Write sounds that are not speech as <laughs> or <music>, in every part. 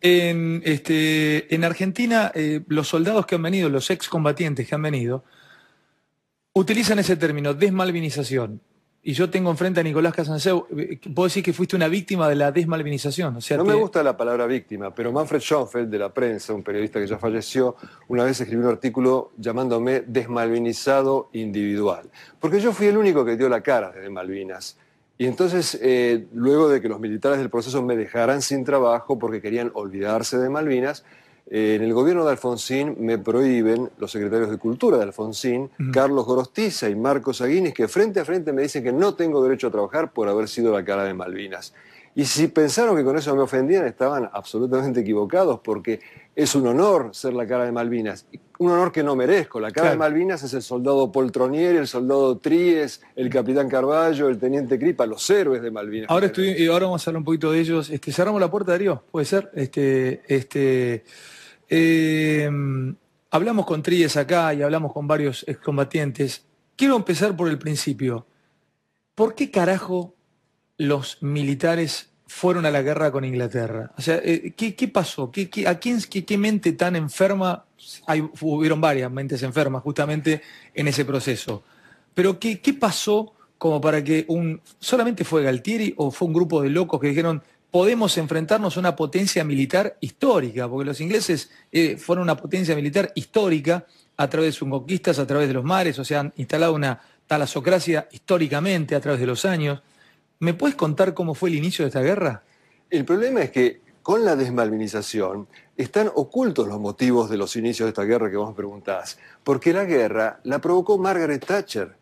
Este, en, Argentina, eh, los soldados que han venido, los excombatientes que han venido, utilizan ese término, desmalvinización. Y yo tengo enfrente a Nicolás Casanseu, eh, puedo decir que fuiste una víctima de la desmalvinización. no me gusta la palabra víctima, pero Manfred Schoenfeld, de la prensa, un periodista que ya falleció, una vez escribió un artículo llamándome desmalvinizado individual. Porque yo fui el único que dio la cara de Malvinas y entonces, eh, luego de que los militares del proceso me dejaran sin trabajo porque querían olvidarse de Malvinas, eh, en el gobierno de Alfonsín me prohíben los secretarios de Cultura de Alfonsín, Carlos Gorostiza y Marcos Aguinis, que frente a frente me dicen que no tengo derecho a trabajar por haber sido la cara de Malvinas. Y si pensaron que con eso me ofendían, estaban absolutamente equivocados, porque es un honor ser la cara de Malvinas un honor que no merezco. La cara de Malvinas es el soldado Poltronier, el soldado Tríes, el capitán Carballo, el teniente Cripa, los héroes de Malvinas. Ahora, y ahora vamos a hablar un poquito de ellos. Este, cerramos la puerta, Darío, puede ser. Este, este, eh, hablamos con Tríes acá y hablamos con varios excombatientes. Quiero empezar por el principio. ¿Por qué carajo los militares fueron a la guerra con Inglaterra. O sea, eh, ¿qué, pasó? ¿Qué, a quién, qué, mente tan enferma? Hay, hubieron varias mentes enfermas justamente en ese proceso. Pero ¿qué, pasó como para que un... solamente fue Galtieri o fue un grupo de locos que dijeron podemos enfrentarnos a una potencia militar histórica? Porque los ingleses eh, fueron una potencia militar histórica a través de sus conquistas, a través de los mares, o sea, han instalado una talasocracia históricamente a través de los años. ¿Me puedes contar cómo fue el inicio de esta guerra? El problema es que con la desmalvinización están ocultos los motivos de los inicios de esta guerra que vos preguntás, porque la guerra la provocó Margaret Thatcher.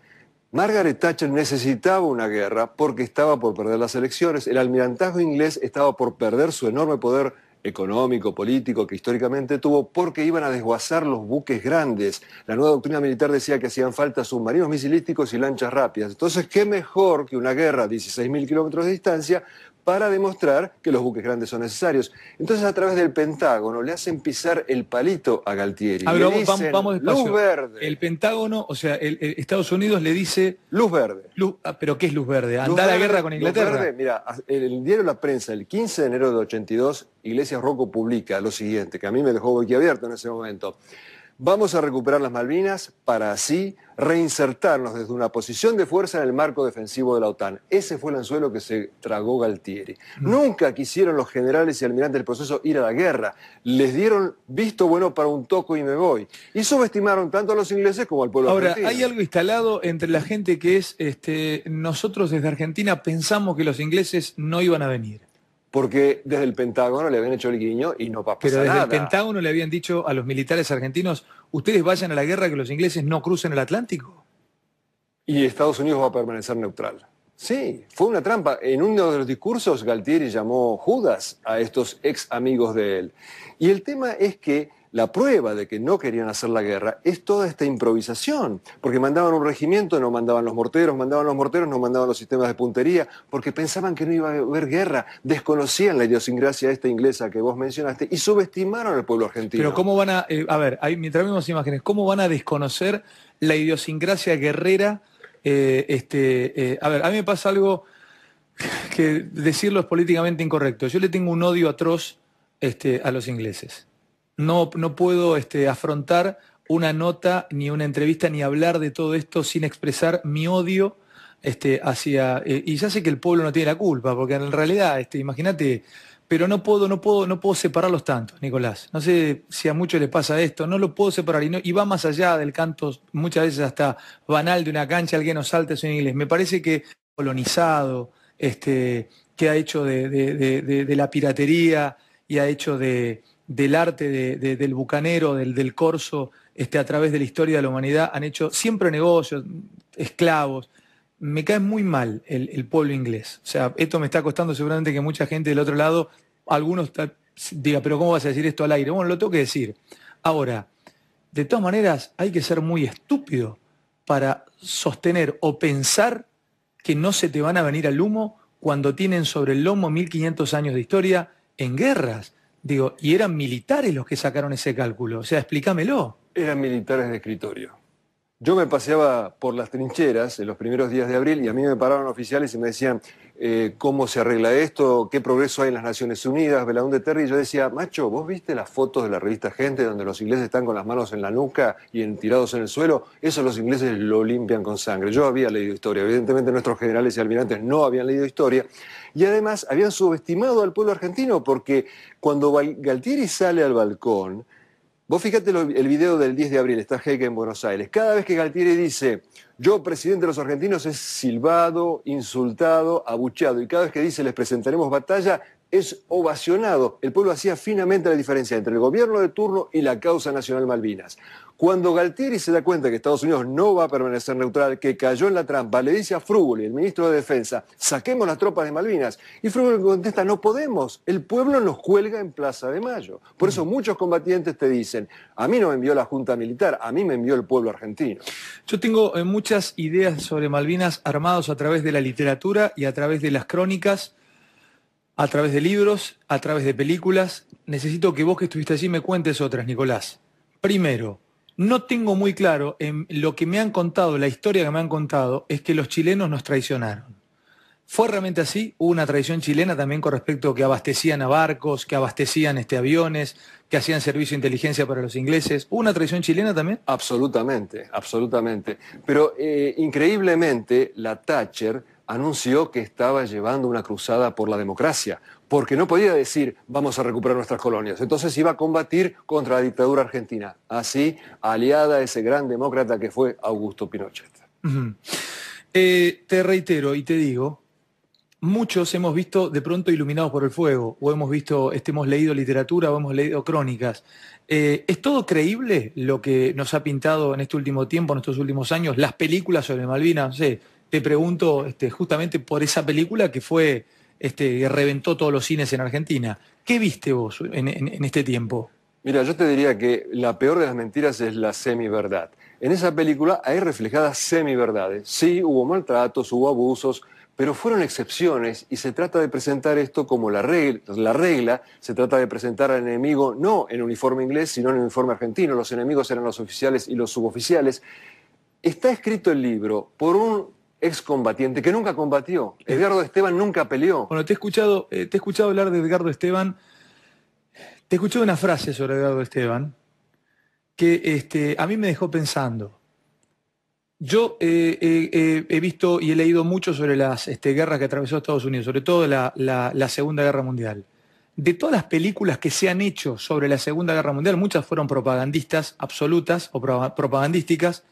Margaret Thatcher necesitaba una guerra porque estaba por perder las elecciones, el almirantazgo inglés estaba por perder su enorme poder económico, político, que históricamente tuvo, porque iban a desguazar los buques grandes. La nueva doctrina militar decía que hacían falta submarinos misilísticos y lanchas rápidas. Entonces, ¿qué mejor que una guerra a 16.000 kilómetros de distancia para demostrar que los buques grandes son necesarios. Entonces, a través del Pentágono le hacen pisar el palito a Galtieri. Luz verde. El Pentágono, o sea, Estados Unidos le dice. Luz verde. Luz, ah, ¿Pero qué es luz verde? anda a la guerra con Inglaterra? Luz verde, mira, el, el, diario La Prensa, el 15 de enero de 82, Iglesias Rocco publica lo siguiente, que a mí me dejó boquiabierto en ese momento. Vamos a recuperar las Malvinas para así reinsertarnos desde una posición de fuerza en el marco defensivo de la OTAN. Ese fue el anzuelo que se tragó Galtieri. Mm. Nunca quisieron los generales y almirantes del proceso ir a la guerra. Les dieron visto bueno para un toco y me voy. Y subestimaron tanto a los ingleses como al pueblo argentino. Ahora, hay algo instalado entre la gente que es, este, nosotros desde Argentina pensamos que los ingleses no iban a venir porque desde el Pentágono le habían hecho el guiño y no pasó nada. Pero desde el Pentágono le habían dicho a los militares argentinos, ustedes vayan a la guerra que los ingleses no crucen el Atlántico. Y Estados Unidos va a permanecer neutral. Sí, fue una trampa. En uno de los discursos, Galtieri llamó Judas a estos ex amigos de él. Y el tema es que la prueba de que no querían hacer la guerra es toda esta improvisación, porque mandaban un regimiento, no mandaban los morteros, mandaban los morteros, no mandaban los sistemas de puntería, porque pensaban que no iba a haber guerra, desconocían la idiosincrasia esta inglesa que vos mencionaste y subestimaron al pueblo argentino. Pero ¿cómo van a, eh, a ver, ahí, mientras vemos imágenes, ¿cómo van a desconocer la idiosincrasia guerrera? Eh, este, eh, a ver, a mí me pasa algo que decirlo es políticamente incorrecto. Yo le tengo un odio atroz este, a los ingleses no, puedo este, afrontar una nota, ni una entrevista, ni hablar de todo esto sin expresar mi odio este, hacia. Eh, y ya sé que el pueblo no tiene la culpa, porque en realidad, este, imagínate, pero no puedo, no puedo, no puedo separarlos tanto, Nicolás. No sé si a muchos les pasa esto, no lo puedo separar. Y, va más allá del canto, muchas veces hasta banal de una cancha, alguien nos salta son inglés. Me parece que colonizado, este, que ha hecho de la piratería y ha hecho de del arte del bucanero, del, corso, este, a través de la historia de la humanidad, han hecho siempre negocios, esclavos. Me cae muy mal el, pueblo inglés. O sea, esto me está costando seguramente que mucha gente del otro lado, algunos diga, pero ¿cómo vas a decir esto al aire? Bueno, lo tengo que decir. Ahora, de todas maneras, hay que ser muy estúpido para sostener o pensar que no se te van a venir al humo cuando tienen sobre el lomo 1500 años de historia en guerras. Digo, y eran militares los que sacaron ese cálculo. O sea, explícamelo. Eran militares de escritorio. Yo me paseaba por las trincheras en los primeros días de abril y a mí me pararon oficiales y me decían eh, cómo se arregla esto, qué progreso hay en las Naciones Unidas, Belaún de Terry. yo decía, macho, ¿vos viste las fotos de la revista Gente donde los ingleses están con las manos en la nuca y en, tirados en el suelo? Eso los ingleses lo limpian con sangre. Yo había leído historia. Evidentemente nuestros generales y almirantes no habían leído historia. Y además habían subestimado al pueblo argentino porque cuando Galtieri sale al balcón, vos fíjate el video del 10 de abril, está Heike en Buenos Aires, cada vez que Galtieri dice, yo presidente de los argentinos, es silbado, insultado, abucheado. y cada vez que dice, les presentaremos batalla, es ovacionado. El pueblo hacía finamente la diferencia entre el gobierno de turno y la causa nacional Malvinas. Cuando Galtieri se da cuenta que Estados Unidos no va a permanecer neutral, que cayó en la trampa, le dice a Frugoli, el ministro de Defensa, saquemos las tropas de Malvinas. Y Frugoli contesta, no podemos, el pueblo nos cuelga en Plaza de Mayo. Por eso muchos combatientes te dicen, a mí no me envió la Junta Militar, a mí me envió el pueblo argentino. Yo tengo eh, muchas ideas sobre Malvinas armados a través de la literatura y a través de las crónicas a través de libros, a través de películas. Necesito que vos que estuviste allí me cuentes otras, Nicolás. Primero, no tengo muy claro en lo que me han contado, la historia que me han contado, es que los chilenos nos traicionaron. ¿Fue realmente así? ¿Hubo una traición chilena también con respecto a que abastecían a barcos, que abastecían este, aviones, que hacían servicio de inteligencia para los ingleses? ¿Hubo una traición chilena también? Absolutamente, absolutamente. Pero eh, increíblemente, la Thatcher anunció que estaba llevando una cruzada por la democracia, porque no podía decir vamos a recuperar nuestras colonias. Entonces iba a combatir contra la dictadura argentina, así aliada a ese gran demócrata que fue Augusto Pinochet. Eh, te reitero y te digo, muchos hemos visto de pronto iluminados por el fuego, o hemos visto, este, leído literatura, o hemos leído crónicas. Eh, ¿Es todo creíble lo que nos ha pintado en este último tiempo, en estos últimos años, las películas sobre Malvinas? sí te pregunto este, justamente por esa película que fue, este, reventó todos los cines en Argentina. ¿Qué viste vos en, este tiempo? Mira, yo te diría que la peor de las mentiras es la semi-verdad. En esa película hay reflejadas semi-verdades. Sí, hubo maltratos, hubo abusos, pero fueron excepciones y se trata de presentar esto como la regla, la regla, se trata de presentar al enemigo no en uniforme inglés, sino en uniforme argentino, los enemigos eran los oficiales y los suboficiales. Está escrito el libro por un excombatiente que nunca combatió. Edgardo Esteban nunca peleó. Bueno, te he escuchado, eh, te he escuchado hablar de Edgardo Esteban. Te escuchado una frase sobre Edgardo Esteban que este, a mí me dejó pensando. Yo eh, eh, he visto y he leído mucho sobre las este, guerras que atravesó Estados Unidos, sobre todo la, la Segunda Guerra Mundial. De todas las películas que se han hecho sobre la Segunda Guerra Mundial, muchas fueron propagandistas absolutas o propagandísticas,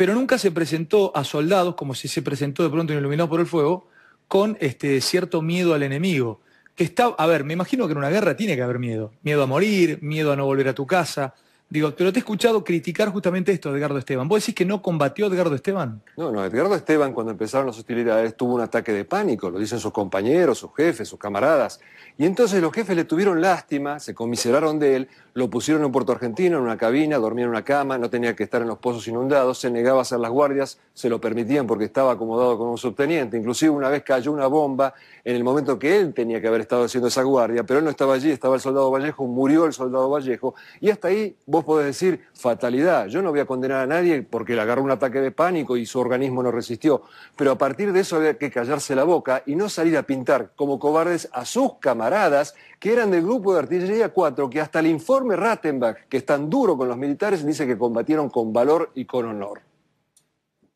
pero nunca se presentó a soldados, como si se presentó de pronto iluminado por el Fuego, con este, cierto miedo al enemigo. Que está, a ver, me imagino que en una guerra tiene que haber miedo. Miedo a morir, miedo a no volver a tu casa, Digo, pero te he escuchado criticar justamente esto, Edgardo Esteban. ¿Vos decís que no combatió Edgardo Esteban? No, no, Edgardo Esteban cuando empezaron las hostilidades tuvo un ataque de pánico, lo dicen sus compañeros, sus jefes, sus camaradas. Y entonces los jefes le tuvieron lástima, se conmiseraron de él, lo pusieron en Puerto Argentino, en una cabina, dormía en una cama, no tenía que estar en los pozos inundados, se negaba a hacer las guardias, se lo permitían porque estaba acomodado con un subteniente. Inclusive una vez cayó una bomba en el momento que él tenía que haber estado haciendo esa guardia, pero él no estaba allí, estaba el soldado Vallejo, murió el soldado Vallejo, y hasta ahí podés decir, fatalidad, yo no voy a condenar a nadie porque le agarró un ataque de pánico y su organismo no resistió. Pero a partir de eso había que callarse la boca y no salir a pintar como cobardes a sus camaradas, que eran del grupo de artillería 4, que hasta el informe Rattenbach, que es tan duro con los militares, dice que combatieron con valor y con honor.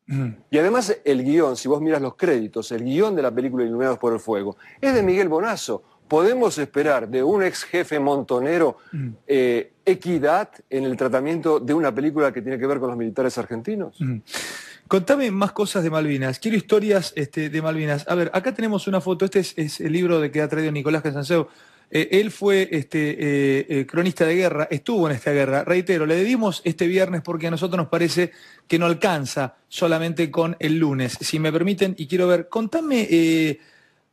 Mm. Y además el guión, si vos miras los créditos, el guión de la película Iluminados por el Fuego, es de Miguel Bonazo, ¿Podemos esperar de un ex jefe montonero mm. eh, equidad en el tratamiento de una película que tiene que ver con los militares argentinos? Mm. Contame más cosas de Malvinas. Quiero historias este, de Malvinas. A ver, acá tenemos una foto. Este es, el libro de que ha traído Nicolás Casanseo. Eh, él fue este, eh, cronista de guerra, estuvo en esta guerra. Reitero, le dimos este viernes porque a nosotros nos parece que no alcanza solamente con el lunes. Si me permiten, y quiero ver, contame,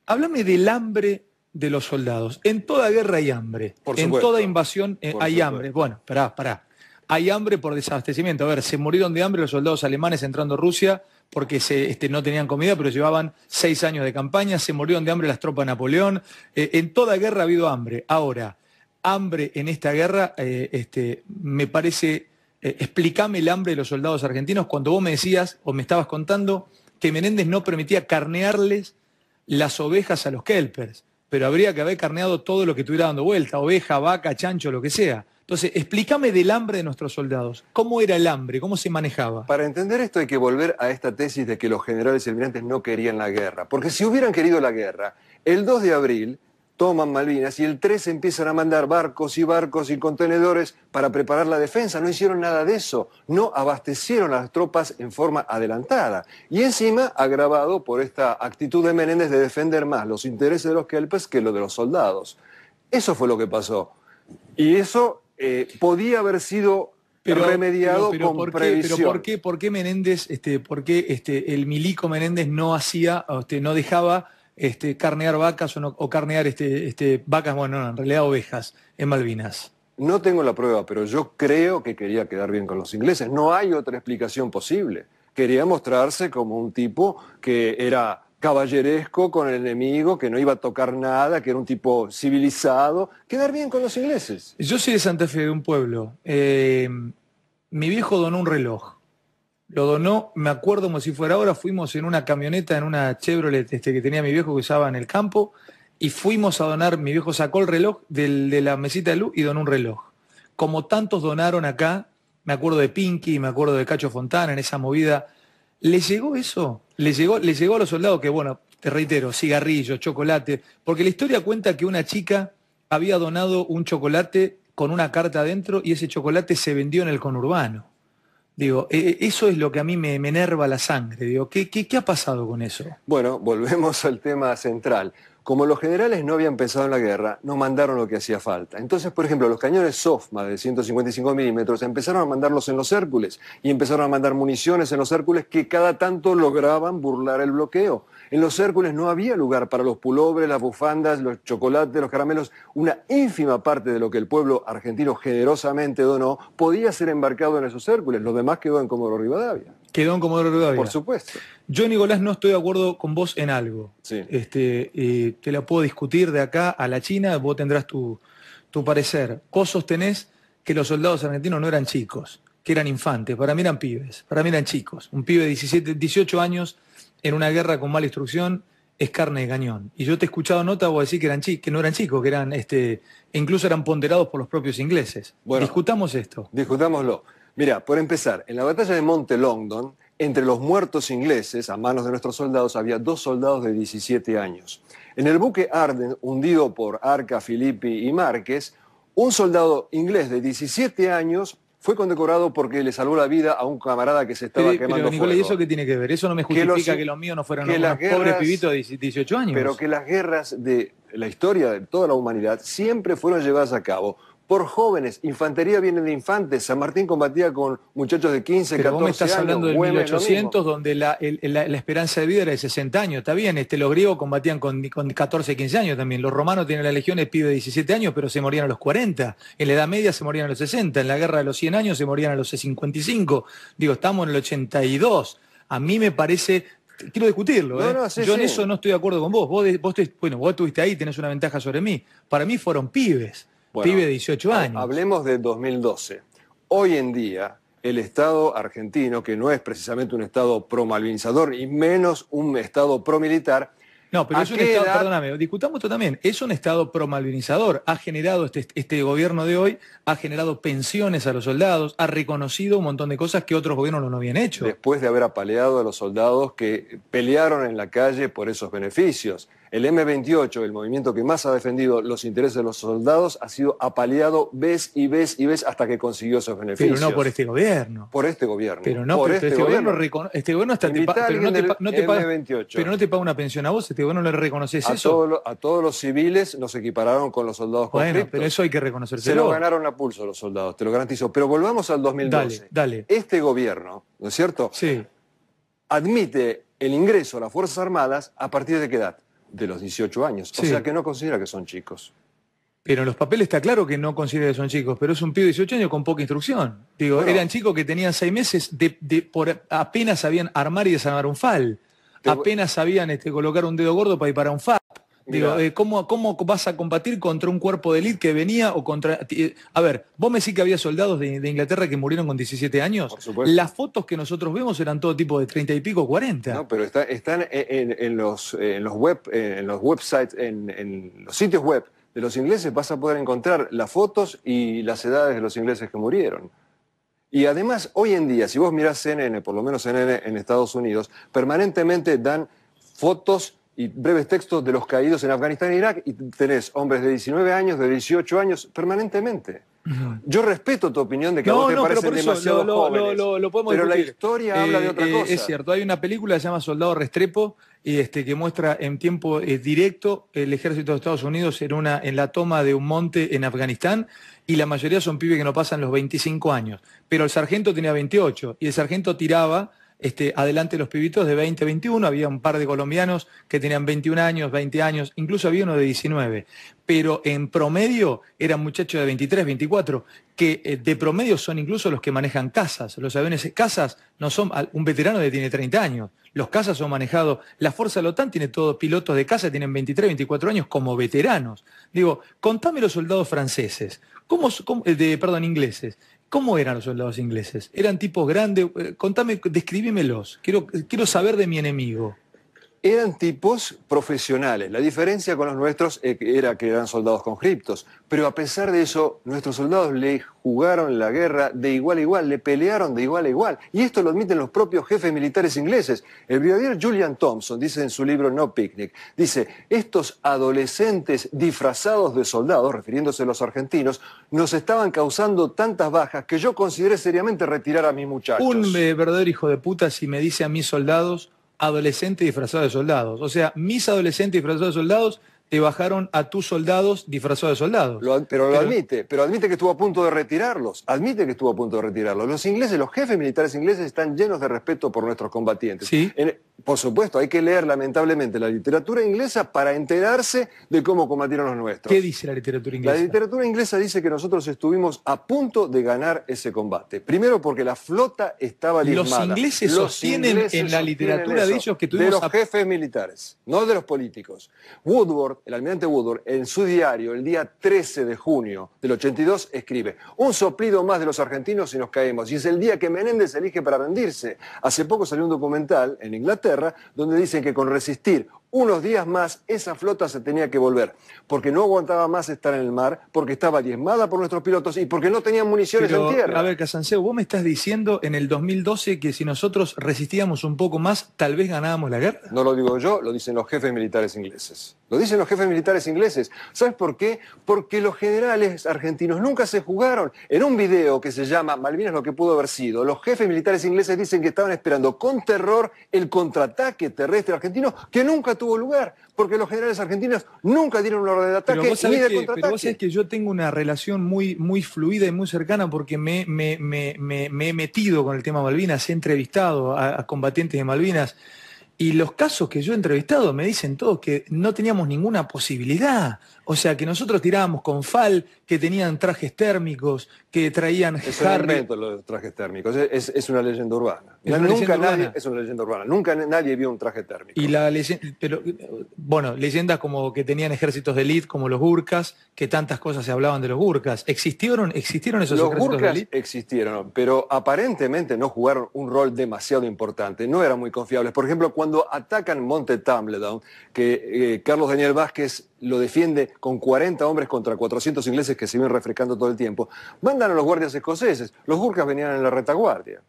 háblame del hambre de los soldados. En toda guerra hay hambre. en toda invasión eh, hay hambre. Bueno, pará, pará. Hay hambre por desabastecimiento. A ver, se murieron de hambre los soldados alemanes entrando a Rusia porque este, no tenían comida, pero llevaban seis años de campaña. Se murieron de hambre las tropas de Napoleón. Eh, en toda guerra ha habido hambre. Ahora, hambre en esta guerra, eh, este, me parece. explícame el hambre de los soldados argentinos cuando vos me decías o me estabas contando que Menéndez no permitía carnearles las ovejas a los kelpers pero habría que haber carneado todo lo que estuviera dando vuelta, oveja, vaca, chancho, lo que sea. Entonces, explícame del hambre de nuestros soldados. ¿Cómo era el hambre? ¿Cómo se manejaba? Para entender esto hay que volver a esta tesis de que los generales y almirantes no querían la guerra. Porque si hubieran querido la guerra, el 2 de abril toman Malvinas y el 3 empiezan a mandar barcos y barcos y contenedores para preparar la defensa. No hicieron nada de eso, no abastecieron a las tropas en forma adelantada. Y encima, agravado por esta actitud de Menéndez de defender más los intereses de los kelpes que los de los soldados. Eso fue lo que pasó. Y eso eh, podía haber sido pero, remediado con ¿por qué, pero ¿por qué, Menéndez, este, por qué este, el milico Menéndez no hacía, este, no dejaba este, carnear vacas o, carnear este, este, vacas, bueno, en realidad ovejas en Malvinas. No tengo la prueba, pero yo creo que quería quedar bien con los ingleses. No hay otra explicación posible. Quería mostrarse como un tipo que era caballeresco con el enemigo, que no iba a tocar nada, que era un tipo civilizado. Quedar bien con los ingleses. Yo soy de Santa Fe, de un pueblo. Eh, mi viejo donó un reloj lo donó, me acuerdo como si fuera ahora, fuimos en una camioneta, en una Chevrolet este, que tenía mi viejo que usaba en el campo, y fuimos a donar, mi viejo sacó el reloj de la mesita de luz y donó un reloj. Como tantos donaron acá, me acuerdo de Pinky, me acuerdo de Cacho Fontana en esa movida, ¿le llegó eso? ¿Le llegó, le llegó a los soldados que, bueno, te reitero, cigarrillos, chocolate? Porque la historia cuenta que una chica había donado un chocolate con una carta adentro y ese chocolate se vendió en el conurbano. Digo, eh, eh, eso es lo que a mí me, enerva la sangre. ¿qué, qué, ha pasado con eso? Bueno, <laughs> volvemos al tema central. Como los generales no habían pensado en la guerra, no mandaron lo que hacía falta. Entonces, por ejemplo, los cañones Sofma de 155 milímetros empezaron a mandarlos en los Hércules y empezaron a mandar municiones en los Hércules que cada tanto lograban burlar el bloqueo. En los Hércules no había lugar para los pulobres, las bufandas, los chocolates, los caramelos. Una ínfima parte de lo que el pueblo argentino generosamente donó podía ser embarcado en esos Hércules. Los demás quedó en Comodoro Rivadavia. Quedó en Comodoro Rivadavia. Por supuesto. Yo, Nicolás, no estoy de acuerdo con vos en algo. Sí. Este, eh, te la puedo discutir de acá a la China, vos tendrás tu, parecer. Vos sostenés que los soldados argentinos no eran chicos, que eran infantes, para mí eran pibes, para mí eran chicos. Un pibe de 17, 18 años en una guerra con mala instrucción es carne de cañón. Y yo te he escuchado nota o decir que eran que no eran chicos, que eran este, e incluso eran ponderados por los propios ingleses. discutamos esto. Discutámoslo. Mira, por empezar, en la batalla de Monte Longdon, entre los muertos ingleses a manos de nuestros soldados había dos soldados de 17 años. En el buque Arden, hundido por Arca, Filippi y Márquez, un soldado inglés de 17 años fue condecorado porque le salvó la vida a un camarada que se estaba quemando ¿y eso qué tiene que ver? Eso no me justifica que los, míos no fueran unos pobres pibitos de 18 años. Pero que las guerras de la historia de toda la humanidad siempre fueron llevadas a cabo por jóvenes. Infantería viene de infantes. San Martín combatía con muchachos de 15, 14 años. Vos me estás hablando del 1800, donde la, esperanza de vida era de 60 años. Está bien, este, los griegos combatían con, con 14, 15 años también. Los romanos tienen las de pibes de 17 años, pero se morían a los 40. En la Edad Media se morían a los 60. En la Guerra de los 100 años se morían a los 55. Digo, estamos en el 82. A mí me parece quiero discutirlo. ¿eh? Yo en eso no estoy de acuerdo con vos. Vos, vos bueno, vos estuviste ahí, tenés una ventaja sobre mí. Para mí fueron pibes. Vive 18 años. Hablemos de 2012. Hoy en día, el Estado argentino, que no es precisamente un Estado promalvinizador y menos un Estado promilitar, No, pero es un Estado, perdóname, discutamos esto también, es un Estado promalvinizador, Ha generado, este, este gobierno de hoy, ha generado pensiones a los soldados, ha reconocido un montón de cosas que otros gobiernos no habían hecho. Después de haber apaleado a los soldados que pelearon en la calle por esos beneficios. El M28, el movimiento que más ha defendido los intereses de los soldados, ha sido apaleado vez y vez y vez hasta que consiguió esos beneficios. Pero no por este gobierno. Por este gobierno. Pero no por este, este, gobierno. este gobierno está pero no te, paga, pero no te paga una pensión a vos, este gobierno le reconoces a eso. a todos los civiles nos equipararon con los soldados bueno, pero eso hay que reconocerse. Se lo ganaron a pulso los soldados, te lo garantizo. Pero volvamos al 2012. Dale, dale. Este gobierno, ¿no es cierto? Sí. Admite el ingreso a las Fuerzas Armadas a partir de qué edad? de los 18 años. O sea que no considera que son chicos. Pero en los papeles está claro que no considera que son chicos, pero es un pibe de 18 años con poca instrucción. Digo, eran chicos que tenían seis meses, de, por, apenas sabían armar y desarmar un fal, apenas sabían este, colocar un dedo gordo para ir para un fal. Digo, eh, ¿cómo, vas a combatir contra un cuerpo de élite que venía o contra... Eh, a ver, vos me decís que había soldados de, Inglaterra que murieron con 17 años. Por Las fotos que nosotros vemos eran todo tipo de 30 y pico, 40. No, pero están en, los, en, los, web, en los websites, en los sitios web de los ingleses vas a poder encontrar las fotos y las edades de los ingleses que murieron. Y además, hoy en día, si vos mirás CNN, por lo menos CNN en Estados Unidos, permanentemente dan fotos y breves textos de los caídos en Afganistán e Irak y tenés hombres de 19 años, de 18 años, permanentemente. Yo respeto tu opinión de que no, a vos te parecen demasiado pero la historia habla de otra eh, eh, cosa. Es cierto, hay una película que se llama Soldado Restrepo este, que muestra en tiempo eh, directo el ejército de Estados Unidos en, una, en la toma de un monte en Afganistán y la mayoría son pibes que no pasan los 25 años, pero el sargento tenía 28 y el sargento tiraba este, adelante los pibitos de 20, 21, había un par de colombianos que tenían 21 años, 20 años, incluso había uno de 19, pero en promedio eran muchachos de 23, 24, que eh, de promedio son incluso los que manejan casas, los aviones casas no son, un veterano que tiene 30 años, los casas son manejados, la Fuerza de la OTAN tiene todos pilotos de casa, tienen 23, 24 años como veteranos. Digo, contame los soldados franceses, eh, de, perdón, ingleses. ¿Cómo eran los soldados ingleses? ¿Eran tipos grandes? Eh, contame, describímelos. Quiero, quiero saber de mi enemigo eran tipos profesionales. La diferencia con los nuestros eh, era que eran soldados conscriptos. Pero a pesar de eso, nuestros soldados le jugaron la guerra de igual a igual, le pelearon de igual a igual. Y esto lo admiten los propios jefes militares ingleses. El brigadier Julian Thompson dice en su libro No Picnic, dice, estos adolescentes disfrazados de soldados, refiriéndose a los argentinos, nos estaban causando tantas bajas que yo consideré seriamente retirar a mis muchachos. Un eh, verdadero hijo de puta si me dice a mis soldados adolescentes disfrazados de soldados. O sea, mis adolescentes disfrazados de soldados te bajaron a tus soldados disfrazados de soldados. pero lo admite, pero admite que estuvo a punto de retirarlos, admite que estuvo a punto de retirarlos. Los ingleses, los jefes militares ingleses están llenos de respeto por nuestros combatientes. ¿Sí? por supuesto, hay que leer lamentablemente la literatura inglesa para enterarse de cómo combatieron los nuestros. ¿Qué dice la literatura inglesa? La literatura inglesa dice que nosotros estuvimos a punto de ganar ese combate. Primero porque la flota estaba lismada. Los ingleses sostienen en la literatura de ellos que tuvimos... De los jefes militares, no de los políticos. Woodward el almirante Woodward, en su diario, el día 13 de junio del 82, escribe, un soplido más de los argentinos y nos caemos. Y es el día que Menéndez elige para rendirse. Hace poco salió un documental en Inglaterra donde dicen que con resistir unos días más esa flota se tenía que volver, porque no aguantaba más estar en el mar, porque estaba diezmada por nuestros pilotos y porque no tenían municiones en tierra. A ver, Casanseo, vos me estás diciendo en el 2012 que si nosotros resistíamos un poco más, tal vez ganábamos la guerra. No lo digo yo, lo dicen los jefes militares ingleses. Lo dicen los jefes militares ingleses. ¿Sabes por qué? Porque los generales argentinos nunca se jugaron. En un video que se llama Malvinas lo que pudo haber sido, los jefes militares ingleses dicen que estaban esperando con terror el contraataque terrestre argentino que nunca tuvo lugar, porque los generales argentinos nunca dieron una orden de ataque ni de que, contraataque. Pero vos que yo tengo una relación muy, muy fluida y muy cercana porque me, he metido con el tema Malvinas, he entrevistado a, a combatientes de Malvinas. Y los casos que yo he entrevistado me dicen todos que no teníamos ninguna posibilidad. O sea, que nosotros tirábamos con fal, que tenían trajes térmicos, que traían Es un los trajes térmicos, es, una leyenda urbana. nunca nadie, urbana. es una leyenda urbana, nunca nadie vio un traje térmico. Y la leyenda, bueno, leyendas como que tenían ejércitos de élite, como los burkas, que tantas cosas se hablaban de los burkas. ¿Existieron, existieron esos ejércitos de existieron, pero aparentemente no jugaron un rol demasiado importante, no eran muy confiables. Por ejemplo, cuando atacan Monte Tumbledown, que eh, Carlos Daniel Vázquez lo defiende con 40 hombres contra 400 ingleses que se iban refrescando todo el tiempo, mandan a los guardias escoceses. Los gurkas venían en la retaguardia.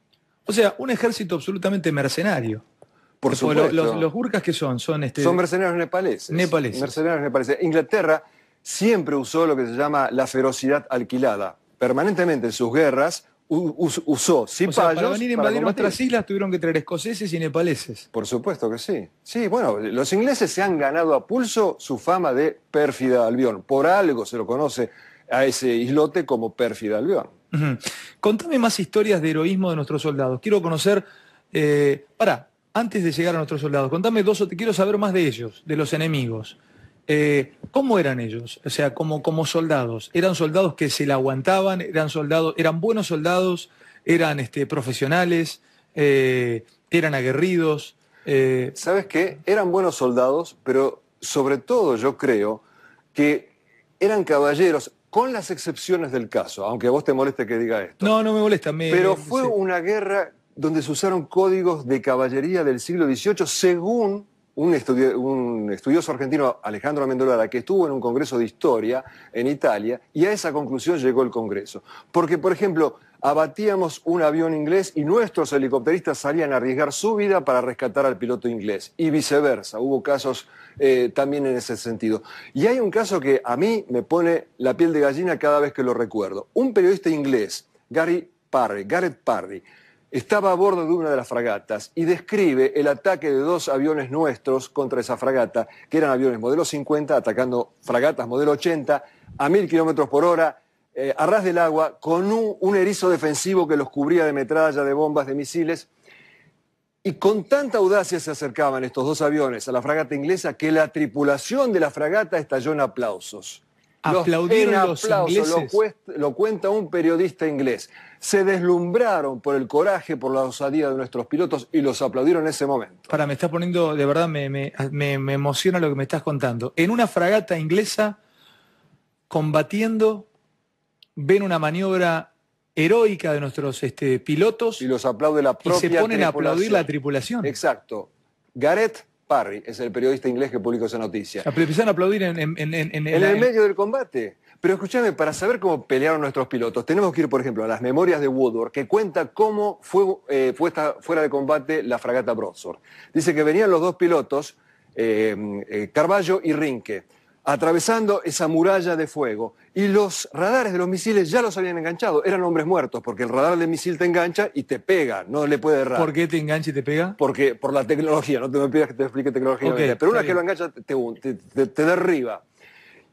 O sea, un ejército absolutamente mercenario. Por supuesto. Los, los, burkas que son, son este... Son mercenarios nepaleses. Nepaleses. Mercenarios nepaleses. Inglaterra siempre usó lo que se llama la ferocidad alquilada. Permanentemente en sus guerras usó para venir a invadir nuestras islas tuvieron que traer escoceses y nepaleses. Por supuesto que sí. Sí, bueno, los ingleses se han ganado a pulso su fama de pérfida Albión. Por algo se lo conoce a ese islote como pérfida Albión. Contame más historias de heroísmo de nuestros soldados. Quiero conocer. Eh, para, antes de llegar a nuestros soldados, contame dos o te quiero saber más de ellos, de los enemigos. Eh, ¿Cómo eran ellos? O sea, como, como soldados. ¿Eran soldados que se la aguantaban? ¿Eran soldados? ¿Eran buenos soldados? ¿Eran este, profesionales? Eh, ¿Eran aguerridos? Eh, ¿Sabes qué? Eran buenos soldados, pero sobre todo yo creo que eran caballeros, con las excepciones del caso, aunque a vos te moleste que diga esto. No, no me molesta. Me, pero fue una guerra donde se usaron códigos de caballería del siglo XVIII según un, estudioso argentino, Alejandro Mendolara, que estuvo en un congreso de historia en Italia, y a esa conclusión llegó el congreso. Porque, por ejemplo, abatíamos un avión inglés y nuestros helicópteristas salían a arriesgar su vida para rescatar al piloto inglés, y viceversa. Hubo casos eh, también en ese sentido. Y hay un caso que a mí me pone la piel de gallina cada vez que lo recuerdo. Un periodista inglés, Gary Parry, Garrett Parry, estaba a bordo de una de las fragatas y describe el ataque de dos aviones nuestros contra esa fragata, que eran aviones modelo 50 atacando fragatas modelo 80 a mil kilómetros por hora, eh, a ras del agua, con un erizo defensivo que los cubría de metralla, de bombas, de misiles. Y con tanta audacia se acercaban estos dos aviones a la fragata inglesa que la tripulación de la fragata estalló en aplausos. Aplaudieron los, los ingleses. Lo, cuenta un periodista inglés. Se deslumbraron por el coraje, por la osadía de nuestros pilotos y los aplaudieron en ese momento. Para, me está poniendo, de verdad, me, emociona lo que me estás contando. En una fragata inglesa, combatiendo, ven una maniobra heroica de nuestros este, pilotos. Y los la Y se ponen a aplaudir la tripulación. Exacto. Gareth Barry, es el periodista inglés que publicó esa noticia. Ah, aplaudir en, el, medio del combate. Pero escúchame, para saber cómo pelearon nuestros pilotos, tenemos que ir, por ejemplo, a las memorias de Woodward, que cuenta cómo fue puesta eh, fuera de combate la fragata Broadsword. Dice que venían los dos pilotos, eh, eh Carballo y Rinke atravesando esa muralla de fuego. Y los radares de los misiles ya los habían enganchado, eran hombres muertos, porque el radar de misil te engancha y te pega, no le puede errar. ¿Por qué te engancha y te pega? Porque por la tecnología, no te me pidas que te explique tecnología, pero una que lo engancha te, derriba.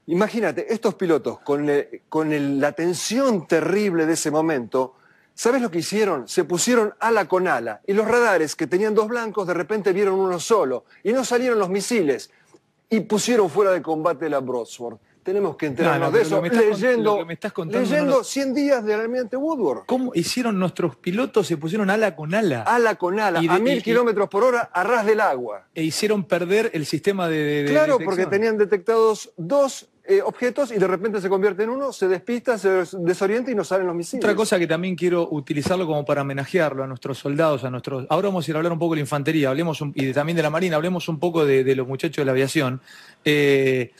Imagínate, estos pilotos, con, con la tensión terrible de ese momento, ¿sabes lo que hicieron? Se pusieron ala con ala y los radares que tenían dos blancos de repente vieron uno solo y no salieron los misiles y pusieron fuera de combate la Broadsword. Tenemos que enterarnos de eso. leyendo, leyendo 100 días del almirante Woodward. ¿Cómo hicieron nuestros pilotos? Se pusieron ala con ala. Ala con ala, y de, a mil kilómetros por hora, a ras del agua. E hicieron perder el sistema de. de claro, porque tenían detectados dos eh, objetos y de repente se convierte en uno, se despista, se desorienta y nos salen los misiles. Otra cosa que también quiero utilizarlo como para homenajearlo a nuestros soldados, a nuestros. Ahora vamos a ir a hablar un poco de la infantería, hablemos y también de la marina, hablemos un poco de, los muchachos de la aviación. Eh,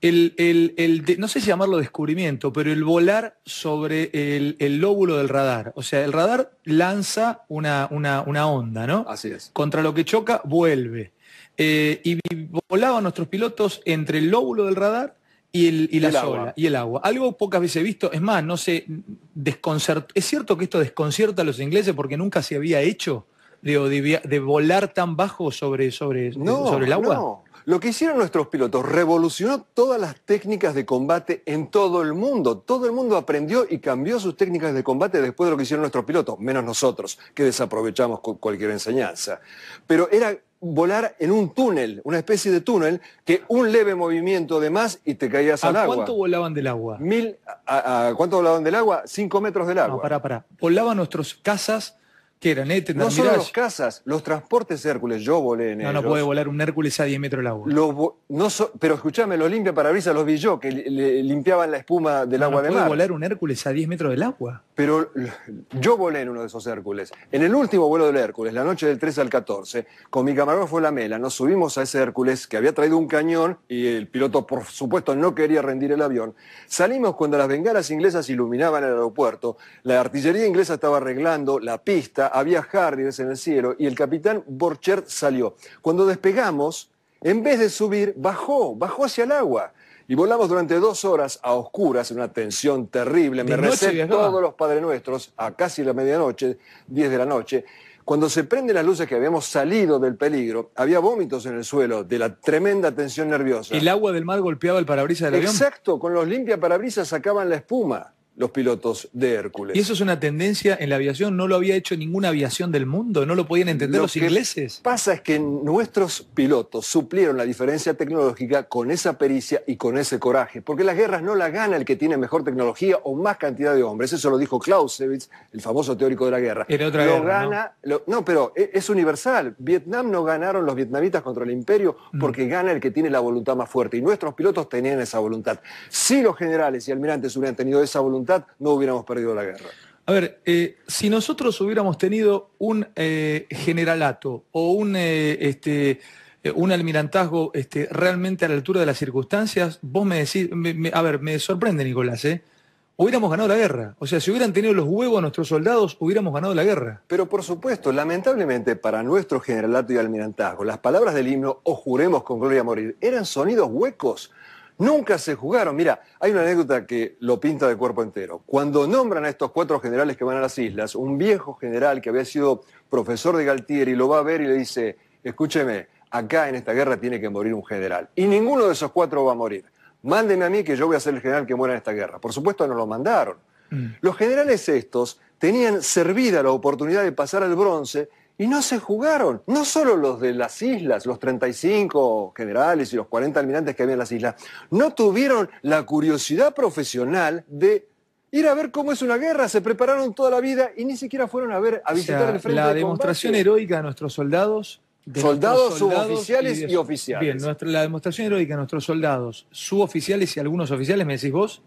el, no sé si llamarlo descubrimiento, pero el volar sobre el, lóbulo del radar. O sea, el radar lanza una, una, onda, ¿no? Así es. Contra lo que choca, vuelve. Eh, y volaban nuestros pilotos entre el lóbulo del radar y, el, la agua. y el agua. Algo pocas veces visto, es más, no sé, desconcert... es cierto que esto desconcierta a los ingleses porque nunca se había hecho de, volar tan bajo sobre, sobre, sobre el agua. No. Lo que hicieron nuestros pilotos revolucionó todas las técnicas de combate en todo el mundo. Todo el mundo aprendió y cambió sus técnicas de combate después de lo que hicieron nuestros pilotos, menos nosotros, que desaprovechamos cualquier enseñanza. Pero era volar en un túnel, una especie de túnel, que un leve movimiento de más y te caías al agua. ¿A cuánto volaban del agua? Mil, a, ¿Cuánto volaban del agua? Cinco metros del agua. No, pará, pará. Volaban nuestros casas no solo los casas, los transportes Hércules, yo volé en no, ellos. No, puede volar un Hércules a 10 metros del agua. no pero escúchame, los limpia parabrisas los vi yo, que le, limpiaban la espuma del agua no puede volar un Hércules a 10 metros del agua. Pero yo volé en uno de esos Hércules. En el último vuelo del Hércules, la noche del 13 al 14, con mi camarógrafo La Mela, nos subimos a ese Hércules que había traído un cañón y el piloto, por supuesto, no quería rendir el avión. Salimos cuando las bengalas inglesas iluminaban el aeropuerto, la artillería inglesa estaba arreglando la pista, había jardines en el cielo y el capitán Borchert salió. Cuando despegamos, en vez de subir, bajó, bajó hacia el agua. Y volamos durante dos horas a oscuras, en una tensión terrible. Me recé todos los padres Nuestros a casi la medianoche, 10 de la noche. Cuando se prenden las luces que habíamos salido del peligro, había vómitos en el suelo de la tremenda tensión nerviosa. ¿El agua del mar golpeaba el parabrisas del avión? Exacto, con los limpia parabrisas sacaban la espuma los pilotos de Hércules. Y eso es una tendencia en la aviación, no lo había hecho ninguna aviación del mundo, no lo podían entender los ingleses. Lo que pasa es que nuestros pilotos suplieron la diferencia tecnológica con esa pericia y con ese coraje, porque las guerras no las gana el que tiene mejor tecnología o más cantidad de hombres, eso lo dijo Clausewitz, el famoso teórico de la guerra. ¿no? pero e, es universal. Vietnam no ganaron los vietnamitas contra el imperio mm. porque gana el que tiene la voluntad más fuerte y nuestros pilotos tenían esa voluntad. Si los generales y almirantes hubieran tenido esa voluntad no hubiéramos perdido la guerra. A ver, eh, si nosotros hubiéramos tenido un eh, generalato o un, eh, este, un almirantazgo este, realmente a la altura de las circunstancias, vos me decís, a ver, me sorprende Nicolás, ¿eh? hubiéramos ganado la guerra. O sea, si hubieran tenido los huevos a nuestros soldados, hubiéramos ganado la guerra. Pero por supuesto, lamentablemente para nuestro generalato y almirantazgo, las palabras del himno O oh, juremos con gloria a morir eran sonidos huecos Nunca se jugaron. Mira, hay una anécdota que lo pinta de cuerpo entero. Cuando nombran a estos cuatro generales que van a las islas, un viejo general que había sido profesor de Galtieri lo va a ver y le dice, escúcheme, acá en esta guerra tiene que morir un general. Y ninguno de esos cuatro va a morir. Mándenme a mí que yo voy a ser el general que muera en esta guerra. Por supuesto no lo mandaron. Mm. Los generales estos tenían servida la oportunidad de pasar al bronce y no se jugaron. No solo los de las islas, los 35 generales y los 40 almirantes que había en las islas, no tuvieron la curiosidad profesional de ir a ver cómo es una guerra. Se prepararon toda la vida y ni siquiera fueron a ver, a visitar el frente. La demostración heroica de nuestros soldados. soldados, suboficiales y, oficiales. Bien, la demostración heroica de nuestros soldados, suboficiales y algunos oficiales, me decís vos,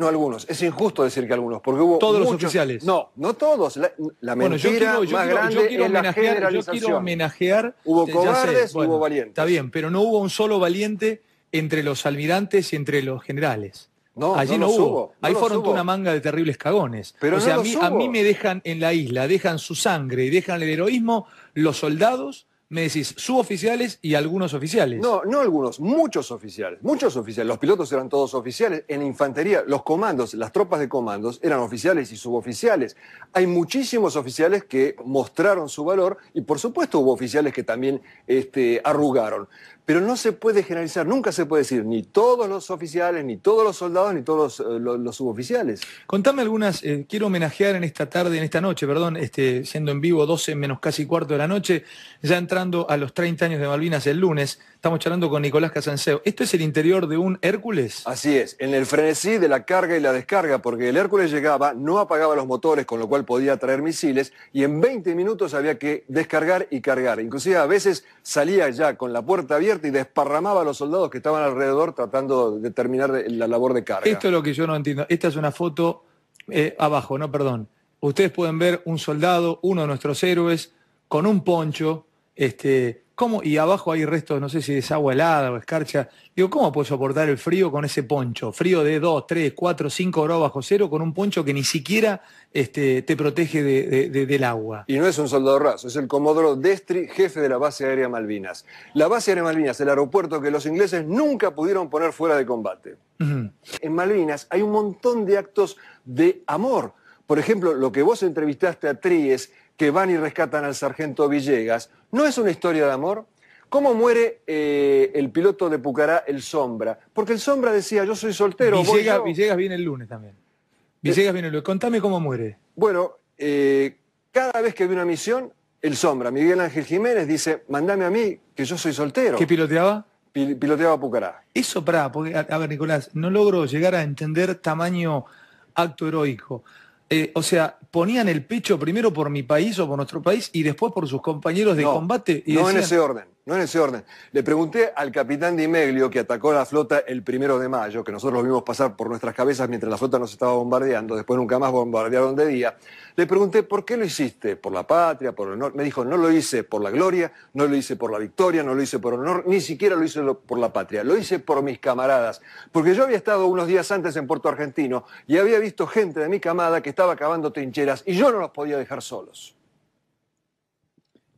no algunos, es injusto decir que algunos, porque hubo todos los oficiales. No, no todos. La, bueno, yo quiero, más grande es la homenajear. Hubo eh, cobardes, hubo valientes. Está bien, pero no hubo un solo valiente entre los almirantes y entre los generales. No, Allí no, hubo. Ahí fueron una manga de terribles cagones. Pero o sea, a, mí, a mí me dejan en la isla, dejan su sangre y dejan el heroísmo los soldados me decís suboficiales y algunos oficiales. No, no algunos, muchos oficiales, muchos oficiales. Los pilotos eran todos oficiales. En infantería, los comandos, las tropas de comandos eran oficiales y suboficiales. Hay muchísimos oficiales que mostraron su valor y por supuesto hubo oficiales que también este, arrugaron. Pero no se puede generalizar, nunca se puede decir ni todos los oficiales, ni todos los soldados, ni todos los, eh, suboficiales. Contame algunas, eh, quiero homenajear en esta tarde, en esta noche, perdón, este, siendo en vivo 12 menos casi cuarto de la noche, ya entrando a los 30 años de Malvinas el lunes, estamos charlando con Nicolás Casanseo. ¿Esto es el interior de un Hércules? Así es, en el frenesí de la carga y la descarga, porque el Hércules llegaba, no apagaba los motores, con lo cual podía traer misiles, y en 20 minutos había que descargar y cargar. Inclusive a veces salía ya con la puerta abierta, y desparramaba a los soldados que estaban alrededor tratando de terminar la labor de carga. Esto es lo que yo no entiendo. Esta es una foto eh, abajo, no, perdón. Ustedes pueden ver un soldado, uno de nuestros héroes, con un poncho, este, ¿cómo? Y abajo hay restos, no sé si es agua helada o escarcha. Digo, ¿cómo puedo soportar el frío con ese poncho? Frío de 2, 3, 4, 5 grados bajo cero con un poncho que ni siquiera este, te protege del agua. Y no es un soldado raso, es el Comodoro Destri, jefe de la base aérea Malvinas. La base aérea Malvinas, el aeropuerto que los ingleses nunca pudieron poner fuera de combate. En Malvinas hay un montón de actos de amor. Por ejemplo, lo que vos entrevistaste a Tríes, que van y rescatan al sargento Villegas, ¿No es una historia de amor? ¿Cómo muere eh, el piloto de Pucará, el Sombra? Porque el Sombra decía, yo soy soltero. Villegas, viene el lunes también. Villegas eh, viene el lunes. Contame cómo muere. Bueno, eh, cada vez que vi una misión, el Sombra, Miguel Ángel Jiménez, dice, mandame a mí, que yo soy soltero. ¿Qué piloteaba? piloteaba Pucará. Eso, para, porque, a ver, Nicolás, no logro llegar a entender tamaño acto heroico. Eh, o sea, ponían el pecho primero por mi país o por nuestro país y después por sus compañeros de combate. no en ese orden. No en ese orden. Le pregunté al capitán Di Meglio, que atacó la flota el primero de mayo, que nosotros lo vimos pasar por nuestras cabezas mientras la flota nos estaba bombardeando, después nunca más bombardearon de día. Le pregunté, ¿por qué lo hiciste? ¿Por la patria? ¿Por el honor? Me dijo, no lo hice por la gloria, no lo hice por la victoria, no lo hice por honor, ni siquiera lo hice por la patria. Lo hice por mis camaradas. Porque yo había estado unos días antes en Puerto Argentino y había visto gente de mi camada que estaba cavando trincheras y yo no los podía dejar solos.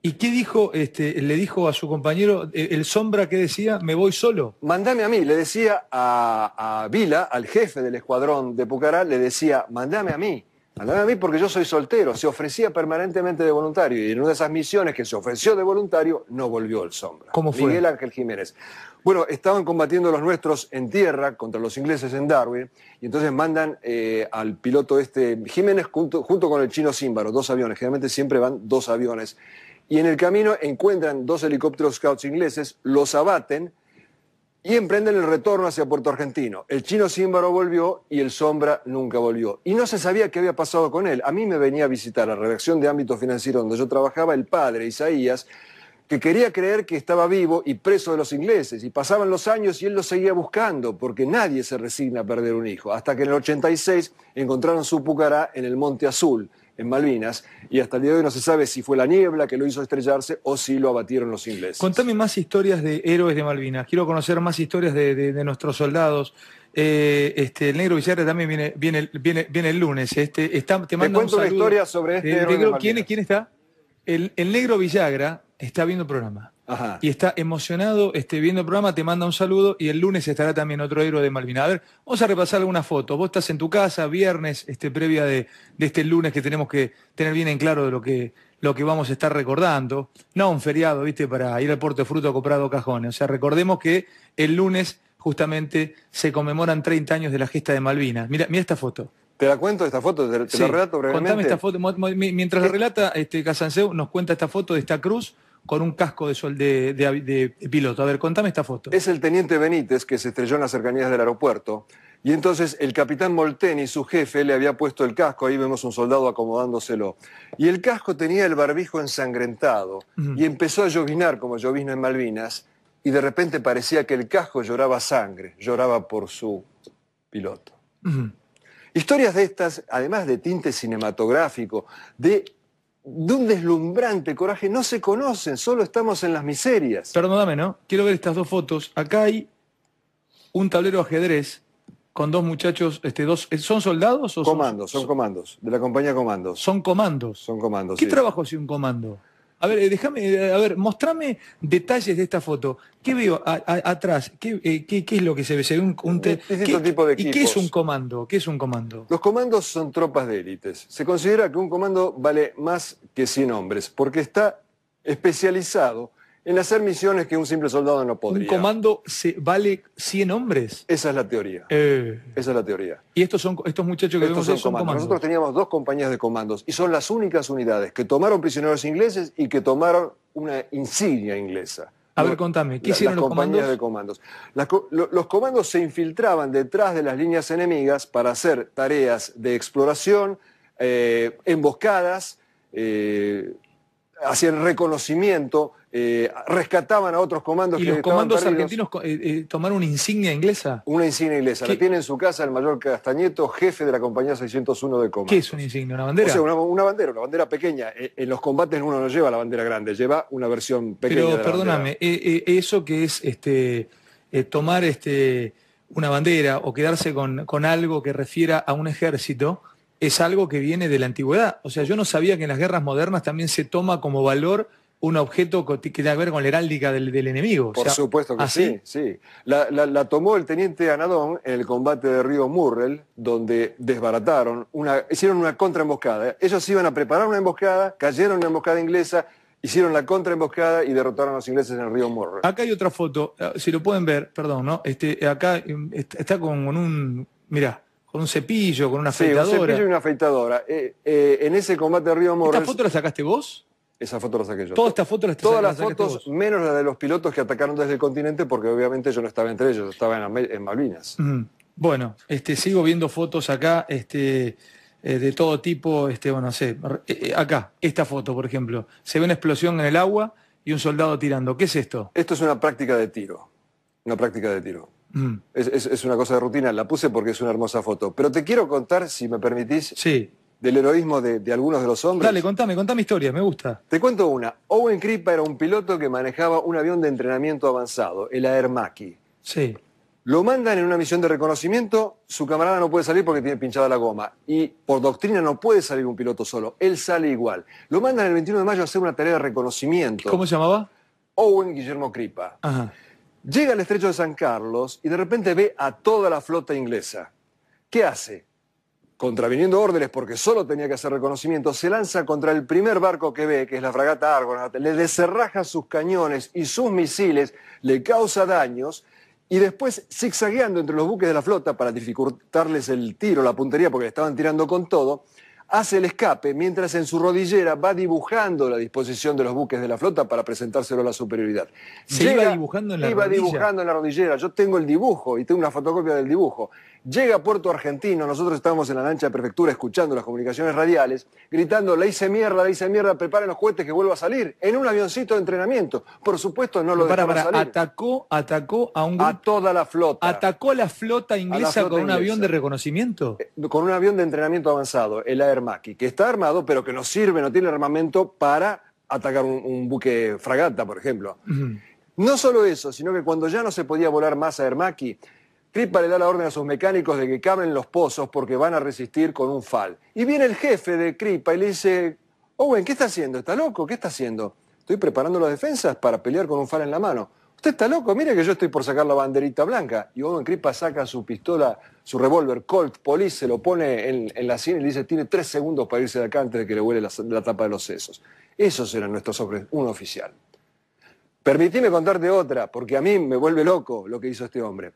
¿Y qué dijo, este, le dijo a su compañero, eh, el sombra que decía, me voy solo? Mandame a mí, le decía a, Vila, al jefe del escuadrón de Pucará, le decía, mandame a mí, mandame a mí porque yo soy soltero, se ofrecía permanentemente de voluntario y en una de esas misiones que se ofreció de voluntario no volvió el sombra. ¿Cómo fue? Miguel Ángel Jiménez. Bueno, estaban combatiendo los nuestros en tierra contra los ingleses en Darwin y entonces mandan eh, al piloto este Jiménez junto, con el chino Símbaro, dos aviones, generalmente siempre van dos aviones y en el camino encuentran dos helicópteros scouts ingleses, los abaten y emprenden el retorno hacia Puerto Argentino. El chino Símbaro volvió y el Sombra nunca volvió. Y no se sabía qué había pasado con él. A mí me venía a visitar a la redacción de ámbito financiero donde yo trabajaba el padre Isaías, que quería creer que estaba vivo y preso de los ingleses. Y pasaban los años y él lo seguía buscando, porque nadie se resigna a perder un hijo. Hasta que en el 86 encontraron su pucará en el Monte Azul en Malvinas, y hasta el día de hoy no se sabe si fue la niebla que lo hizo estrellarse o si lo abatieron los ingleses. Contame más historias de héroes de Malvinas, quiero conocer más historias de, nuestros soldados. Eh, este, el negro Villagra también viene, viene, viene, el lunes. Este, está, te, cuento la una historia sobre este. héroe ¿quién, ¿Quién está? El, el negro Villagra está viendo el programa y está emocionado, esté viendo el programa, te manda un saludo y el lunes estará también otro héroe de Malvinas. A ver, vamos a repasar algunas fotos. Vos estás en tu casa, viernes, este, previa de, este lunes que tenemos que tener bien en claro de lo que, lo que vamos a estar recordando. No un feriado, viste, para ir al puerto de fruto a comprar cajones. O sea, recordemos que el lunes justamente se conmemoran 30 años de la gesta de Malvinas. Mira, mira esta foto. ¿Te la cuento esta foto? ¿Te, la relato brevemente? esta foto. Mientras la eh, relata este, Casanseu, nos cuenta esta foto de esta cruz con un casco de de, piloto. A ver, contame esta foto. Es el teniente Benítez que se estrelló en las cercanías del aeropuerto. Y entonces el capitán Molteni, su jefe, le había puesto el casco, ahí vemos un soldado acomodándoselo. Y el casco tenía el barbijo ensangrentado y empezó a llovinar como llovizna en Malvinas y de repente parecía que el casco lloraba sangre, lloraba por su piloto. Historias de estas, además de tinte cinematográfico, de de un deslumbrante coraje, no se conocen, solo estamos en las miserias. Perdóname, ¿no? Quiero ver estas dos fotos. Acá hay un tablero ajedrez con dos muchachos, este, dos, eh, ¿son soldados o comandos? Son, comandos, de la compañía Comandos. Son comandos. Son comandos. ¿Qué trabajo hace un comando? A ver, eh, déjame, eh, a ver, mostrame detalles de esta foto. ¿Qué veo atrás? Eh, ¿Qué, es lo que se ve? un, este tipo de ¿Y qué es un comando? ¿Qué es un comando? Los comandos son tropas de élites. Se considera que un comando vale más que 100 hombres, porque está especializado en hacer misiones que un simple soldado no podría. Un comando se vale 100 hombres. Esa es la teoría. Eh. Esa es la teoría. Y estos son estos muchachos que vemos son, comandos. Nosotros teníamos dos compañías de comandos y son las únicas unidades que tomaron prisioneros ingleses y que tomaron una insignia inglesa. A ver, contame, ¿qué hicieron las compañías de comandos? los comandos se infiltraban detrás de las líneas enemigas para hacer tareas de exploración, eh, emboscadas, eh, Hacían reconocimiento, eh, rescataban a otros comandos. ¿Y los comandos argentinos eh, eh, tomaron una insignia inglesa? Una insignia inglesa. La tiene en su casa el mayor Castañeto, jefe de la compañía 601 de comandos. ¿Qué es una insignia? ¿Una bandera? una, bandera, una bandera pequeña. en los combates uno no lleva la bandera grande, lleva una versión pequeña. Pero perdóname, eso que es este, tomar este, una bandera o quedarse con, con algo que refiera a un ejército es algo que viene de la antigüedad. O sea, yo no sabía que en las guerras modernas también se toma como valor un objeto que tiene que ver con la heráldica del, enemigo. Por supuesto que sí, sí. La, tomó el teniente Anadón en el combate de Río Murrell, donde desbarataron, hicieron una contraemboscada. Ellos iban a preparar una emboscada, cayeron en una emboscada inglesa, hicieron la contraemboscada y derrotaron a los ingleses en el Río Murrell. Acá hay otra foto, eh, si lo pueden ver, perdón, ¿no? Este, acá em, está con un... Mirá, con un cepillo, con una afeitadora. Sí, un cepillo y una afeitadora. Eh, eh, en ese combate Río Moro. ¿Esta foto la sacaste vos? Esa foto la saqué yo. Todas estas fotos las Todas las fotos, menos la de los pilotos que atacaron desde el continente, porque obviamente yo no estaba entre ellos, estaba en, Malvinas. Bueno, este, sigo viendo fotos acá, este. Eh, de todo tipo, este, bueno, no sé, acá, esta foto, por ejemplo, se ve una explosión en el agua y un soldado tirando. ¿Qué es esto? Esto es una práctica de tiro, una práctica de tiro. Mm. Es, una cosa de rutina, la puse porque es una hermosa foto. Pero te quiero contar, si me permitís, sí. del heroísmo de, algunos de los hombres. Dale, contame, contame historia me gusta. Te cuento una. Owen Kripa era un piloto que manejaba un avión de entrenamiento avanzado, el Aermaki. Sí. Lo mandan en una misión de reconocimiento, su camarada no puede salir porque tiene pinchada la goma. Y por doctrina no puede salir un piloto solo, él sale igual. Lo mandan el 21 de mayo a hacer una tarea de reconocimiento. ¿Cómo se llamaba? Owen Guillermo Cripa. Ajá. Llega al estrecho de San Carlos y de repente ve a toda la flota inglesa. ¿Qué hace? Contraviniendo órdenes porque solo tenía que hacer reconocimiento, se lanza contra el primer barco que ve, que es la fragata Argonaut, le deserraja sus cañones y sus misiles, le causa daños y después zigzagueando entre los buques de la flota para dificultarles el tiro, la puntería, porque le estaban tirando con todo, hace el escape mientras en su rodillera va dibujando la disposición de los buques de la flota para presentárselo a la superioridad. Se iba dibujando en la rodillera. Yo tengo el dibujo y tengo una fotocopia del dibujo llega a Puerto Argentino, nosotros estábamos en la lancha de prefectura escuchando las comunicaciones radiales, gritando, le hice mierda, le hice mierda, preparen los cohetes que vuelva a salir, en un avioncito de entrenamiento. Por supuesto no lo para, Atacó, atacó a un A toda la flota. ¿Atacó a la flota inglesa con un avión de reconocimiento? Eh, con un avión de entrenamiento avanzado, el Aermaki, que está armado, pero que no sirve, no tiene armamento para atacar un, buque fragata, por ejemplo. No solo eso, sino que cuando ya no se podía volar más a Cripa le da la orden a sus mecánicos de que caben los pozos porque van a resistir con un fal. Y viene el jefe de Cripa y le dice, Owen, ¿qué está haciendo? ¿Está loco? ¿Qué está haciendo? Estoy preparando las defensas para pelear con un fal en la mano. Usted está loco, mire que yo estoy por sacar la banderita blanca. Y Owen Cripa saca su pistola, su revólver Colt Police, se lo pone en, la sien y le dice, tiene tres segundos para irse de acá antes de que le huele la, tapa de los sesos. Esos eran nuestros sobre un oficial. Permitime contarte otra, porque a mí me vuelve loco lo que hizo este hombre.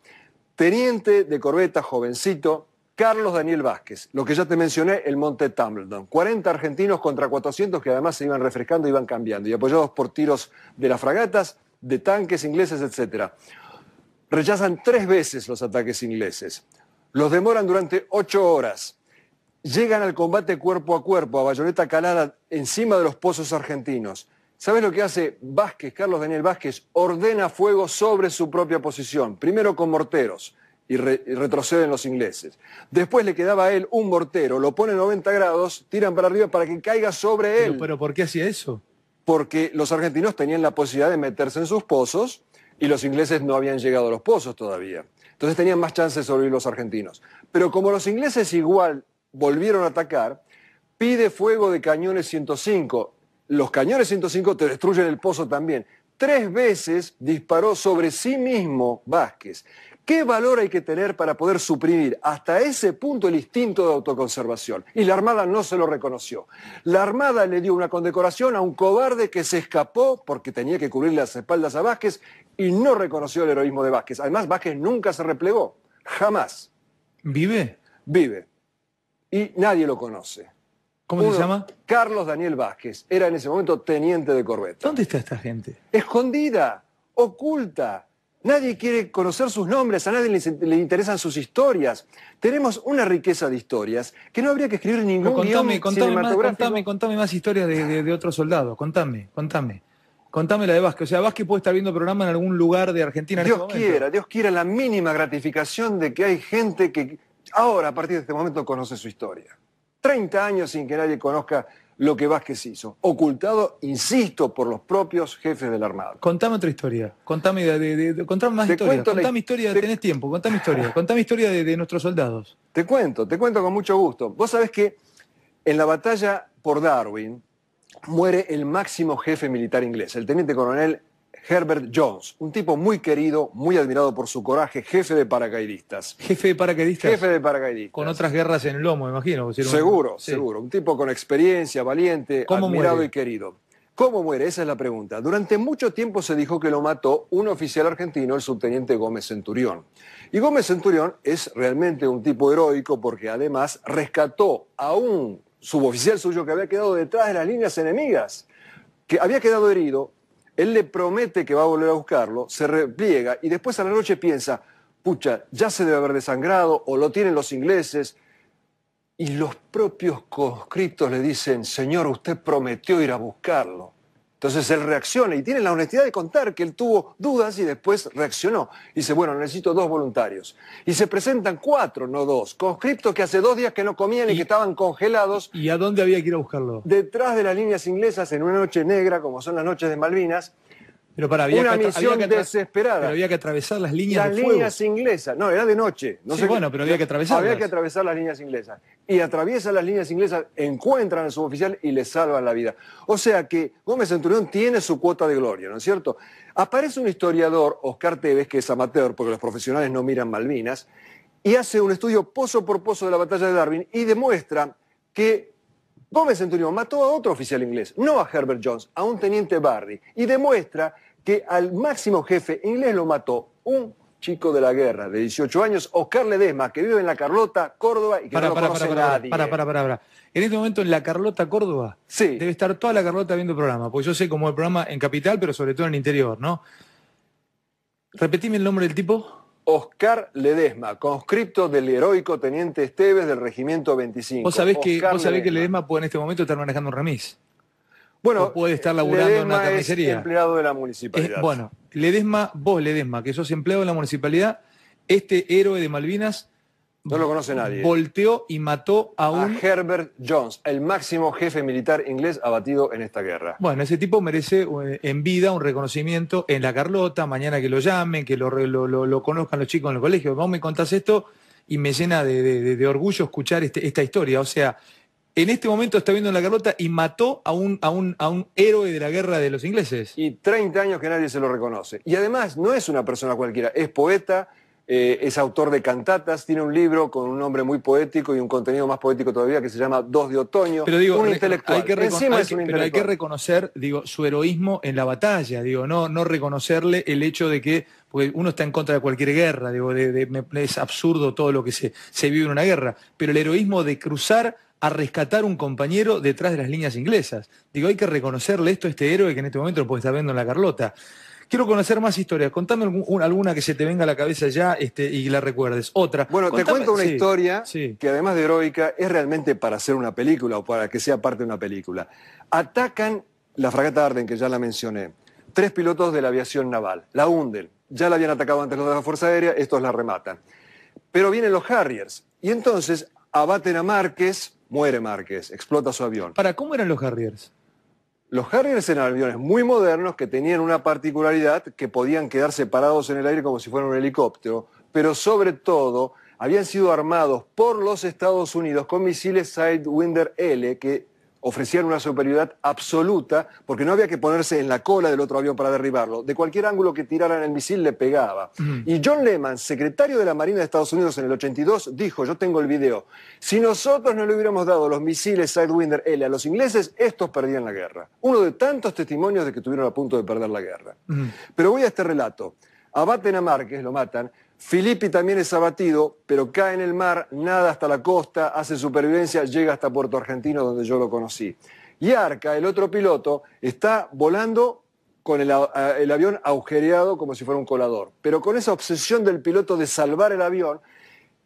Teniente de corbeta jovencito, Carlos Daniel Vázquez, lo que ya te mencioné, el Monte Tumbledon. 40 argentinos contra 400 que además se iban refrescando, y iban cambiando, y apoyados por tiros de las fragatas, de tanques ingleses, etc. Rechazan tres veces los ataques ingleses. Los demoran durante ocho horas. Llegan al combate cuerpo a cuerpo, a bayoneta calada, encima de los pozos argentinos. ¿Sabes lo que hace Vázquez, Carlos Daniel Vázquez? Ordena fuego sobre su propia posición, primero con morteros y, retroceden los ingleses. Después le quedaba a él un mortero, lo pone 90 grados, tiran para arriba para que caiga sobre él. Pero, pero ¿por qué hacía eso? Porque los argentinos tenían la posibilidad de meterse en sus pozos y los ingleses no habían llegado a los pozos todavía. Entonces tenían más chances de sobrevivir los argentinos. Pero como los ingleses igual volvieron a atacar, pide fuego de cañones 105. Los cañones 105 te destruyen el pozo también. Tres veces disparó sobre sí mismo Vázquez. ¿Qué valor hay que tener para poder suprimir hasta ese punto el instinto de autoconservación? Y la Armada no se lo reconoció. La Armada le dio una condecoración a un cobarde que se escapó porque tenía que cubrir las espaldas a Vázquez y no reconoció el heroísmo de Vázquez. Además, Vázquez nunca se replegó. Jamás. ¿Vive? Vive. Y nadie lo conoce. ¿Cómo se llama? Carlos Daniel Vázquez. Era en ese momento teniente de corbeta. ¿Dónde está esta gente? Escondida, oculta. Nadie quiere conocer sus nombres, a nadie le, interesan sus historias. Tenemos una riqueza de historias que no habría que escribir ningún contame, guión contame Más, contame, contame más historias de, otro soldado. otros soldados. Contame, contame. Contame la de Vázquez. O sea, Vázquez puede estar viendo programa en algún lugar de Argentina. Dios este quiera, Dios quiera la mínima gratificación de que hay gente que ahora, a partir de este momento, conoce su historia. 30 años sin que nadie conozca lo que Vázquez hizo, ocultado, insisto, por los propios jefes de la Armada. Contame otra historia, contame, de, de, contame más historias, contame historia, tenés tiempo, contame historia, contame historia de, de, nuestros soldados. Te cuento, te cuento con mucho gusto. Vos sabés que en la batalla por Darwin muere el máximo jefe militar inglés, el teniente coronel Herbert Jones, un tipo muy querido, muy admirado por su coraje, jefe de paracaidistas. Jefe de paracaidistas. Jefe de paracaidistas. Con otras guerras en el lomo, imagino. seguro, seguro. Un tipo con experiencia, valiente, admirado y querido. ¿Cómo muere? Esa es la pregunta. Durante mucho tiempo se dijo que lo mató un oficial argentino, el subteniente Gómez Centurión. Y Gómez Centurión es realmente un tipo heroico porque además rescató a un suboficial suyo que había quedado detrás de las líneas enemigas, que había quedado herido, él le promete que va a volver a buscarlo, se repliega y después a la noche piensa, pucha, ya se debe haber desangrado o lo tienen los ingleses. Y los propios conscriptos le dicen, señor, usted prometió ir a buscarlo. Entonces él reacciona y tiene la honestidad de contar que él tuvo dudas y después reaccionó. Y dice, bueno, necesito dos voluntarios. Y se presentan cuatro, no dos, conscriptos que hace dos días que no comían y, que estaban congelados. ¿Y a dónde había que ir a buscarlo? Detrás de las líneas inglesas en una noche negra, como son las noches de Malvinas. Pero para, había una misión que desesperada. Pero había que atravesar las líneas de fuego. líneas inglesas. No, era de noche. sí, bueno, pero había que atravesar. Había que atravesar las líneas inglesas. Y atraviesan las líneas inglesas, encuentran al suboficial y le salvan la vida. O sea que Gómez Centurión tiene su cuota de gloria, ¿no es cierto? Aparece un historiador, Oscar Tevez, que es amateur, porque los profesionales no miran Malvinas, y hace un estudio pozo por pozo de la batalla de Darwin y demuestra que Gómez Centurión mató a otro oficial inglés, no a Herbert Jones, a un teniente Barry, y demuestra que al máximo jefe inglés lo mató un chico de la guerra de 18 años, Oscar Ledesma, que vive en La Carlota, Córdoba, y que para, no lo para, para, Para, para, En este momento en La Carlota, Córdoba, debe estar toda La Carlota viendo el programa, porque yo sé cómo el programa en Capital, pero sobre todo en el interior, ¿no? Repetime el nombre del tipo. Oscar Ledesma, conscripto del heroico teniente Esteves del regimiento 25. Vos sabés que, que Ledesma puede en este momento estar manejando un remis. Bueno, puede estar laburando en una carnicería. Es empleado de la municipalidad. bueno, Ledesma, vos Ledesma, que sos empleado de la municipalidad, este héroe de Malvinas. No lo conoce nadie. Volteó y mató a un. Herbert Jones, el máximo jefe militar inglés abatido en esta guerra. Bueno, ese tipo merece eh, en vida un reconocimiento en la Carlota, mañana que lo llamen, que lo, conozcan los chicos en los colegios. Vos me contás esto y me llena de, orgullo escuchar este, esta historia. O sea, en este momento está viendo en la Carlota y mató a un, a, un, a un héroe de la guerra de los ingleses. Y 30 años que nadie se lo reconoce. Y además no es una persona cualquiera, es poeta, eh, es autor de cantatas, tiene un libro con un nombre muy poético y un contenido más poético todavía que se llama Dos de Otoño. Pero digo, un intelectual. Hay que, Pero hay que reconocer, digo, su heroísmo en la batalla, digo, no, no reconocerle el hecho de que uno está en contra de cualquier guerra, digo, es absurdo todo lo que se, se vive en una guerra, pero el heroísmo de cruzar a rescatar un compañero detrás de las líneas inglesas. Digo, hay que reconocerle esto a este héroe que en este momento lo puede estar viendo en la Carlota. Quiero conocer más historias. Contame alguna que se te venga a la cabeza ya este, y la recuerdes. Otra. Bueno, te cuento una historia que además de heroica es realmente para hacer una película o para que sea parte de una película. Atacan la fragata Arden, que ya la mencioné. Tres pilotos de la aviación naval. La hunden. Ya la habían atacado antes los de la Fuerza Aérea, estos la rematan. Pero vienen los Harriers. Y entonces abaten a Márquez, Muere Márquez, explota su avión. ¿Para cómo eran los Harriers? Los Harriers eran aviones muy modernos que tenían una particularidad que podían quedar separados en el aire como si fuera un helicóptero, pero sobre todo habían sido armados por los Estados Unidos con misiles Sidewinder L que ofrecían una superioridad absoluta porque no había que ponerse en la cola del otro avión para derribarlo. De cualquier ángulo que tiraran el misil le pegaba. Y John Lehman, secretario de la Marina de Estados Unidos en el 82, dijo, yo tengo el video, si nosotros no le hubiéramos dado los misiles Sidewinder L a los ingleses, estos perdían la guerra. Uno de tantos testimonios de que estuvieron a punto de perder la guerra. Pero voy a este relato. Abaten a Márquez, lo matan, Filippi también es abatido, pero cae en el mar, nada hasta la costa, hace supervivencia, llega hasta Puerto Argentino, donde yo lo conocí. Y Arca, el otro piloto, está volando con eh, el, avión agujereado como si fuera un colador. Pero con esa obsesión del piloto de salvar el avión,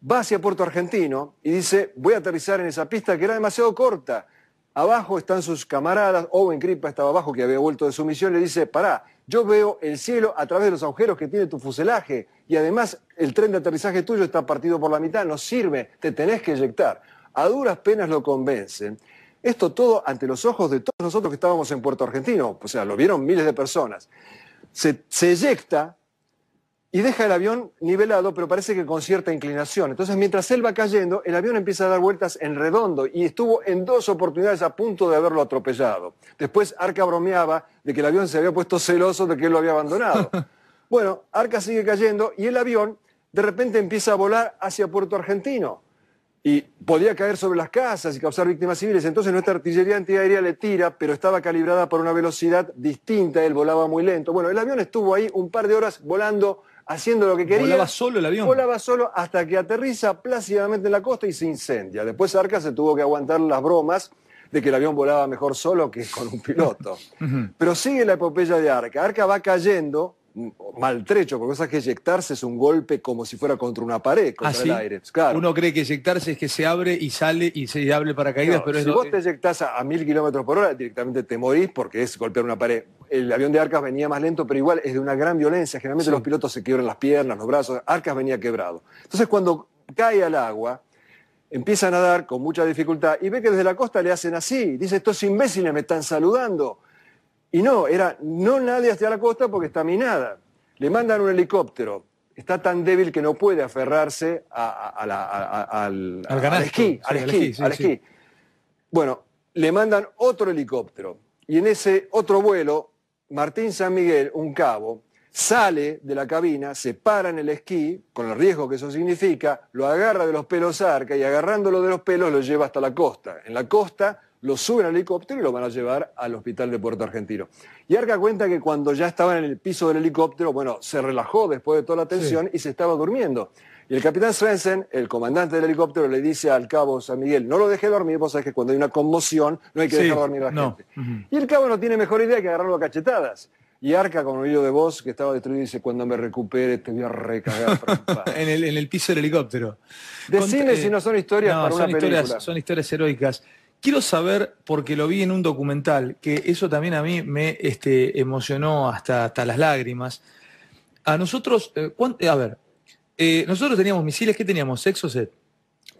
va hacia Puerto Argentino y dice, voy a aterrizar en esa pista que era demasiado corta. Abajo están sus camaradas, Owen Kripa estaba abajo, que había vuelto de su misión, le dice, pará, yo veo el cielo a través de los agujeros que tiene tu fuselaje y además el tren de aterrizaje tuyo está partido por la mitad, no sirve, te tenés que eyectar. A duras penas lo convencen. Esto todo ante los ojos de todos nosotros que estábamos en Puerto Argentino, o sea, lo vieron miles de personas. Se, se eyecta y deja el avión nivelado, pero parece que con cierta inclinación. Entonces, mientras él va cayendo, el avión empieza a dar vueltas en redondo y estuvo en dos oportunidades a punto de haberlo atropellado. Después, Arca bromeaba de que el avión se había puesto celoso de que él lo había abandonado. <laughs> Bueno, Arca sigue cayendo y el avión de repente empieza a volar hacia Puerto Argentino y podía caer sobre las casas y causar víctimas civiles. Entonces nuestra artillería antiaérea le tira, pero estaba calibrada por una velocidad distinta, él volaba muy lento. Bueno, el avión estuvo ahí un par de horas volando haciendo lo que quería. Volaba solo el avión. Volaba solo hasta que aterriza plácidamente en la costa y se incendia. Después Arca se tuvo que aguantar las bromas de que el avión volaba mejor solo que con un piloto. <laughs> Pero sigue la epopeya de Arca. Arca va cayendo maltrecho, porque cosas que eyectarse es un golpe como si fuera contra una pared, contra ah, el aire. Uno cree que eyectarse es que se abre y sale y se abre para caídas, pero si es Si vos te eyectás a, mil kilómetros por hora, directamente te morís porque es golpear una pared. El avión de Arcas venía más lento, pero igual es de una gran violencia. Generalmente los pilotos se quiebran las piernas, los brazos. Arcas venía quebrado. Entonces cuando cae al agua, empieza a nadar con mucha dificultad y ve que desde la costa le hacen así. Dice, estos imbéciles me están saludando. Y no, era no nadie hacia la costa porque está minada. Le mandan un helicóptero. Está tan débil que no puede aferrarse al, esquí. Al esquí, al esquí. Bueno, le mandan otro helicóptero. Y en ese otro vuelo, Martín San Miguel, un cabo, sale de la cabina, se para en el esquí, con el riesgo que eso significa, lo agarra de los pelos arca y agarrándolo de los pelos lo lleva hasta la costa. En la costa lo suben al helicóptero y lo van a llevar al hospital de Puerto Argentino. Y Arca cuenta que cuando ya estaban en el piso del helicóptero, bueno, se relajó después de toda la tensión y se estaba durmiendo. Y el capitán Svensen, el comandante del helicóptero, le dice al cabo San Miguel, no lo deje dormir, vos sabés que cuando hay una conmoción no hay que dejar dormir a la gente. Y el cabo no tiene mejor idea que agarrarlo a cachetadas. Y Arca, con un oído de voz que estaba destruido, dice, cuando me recupere te voy a recagar. <laughs> en, el, en el piso del helicóptero. de cine eh, si no son historias Son historias heroicas. Quiero saber, porque lo vi en un documental, que eso también a mí me este, emocionó hasta, hasta las lágrimas. A nosotros, eh, a ver, eh, nosotros teníamos misiles, ¿qué teníamos? ¿Sexoset?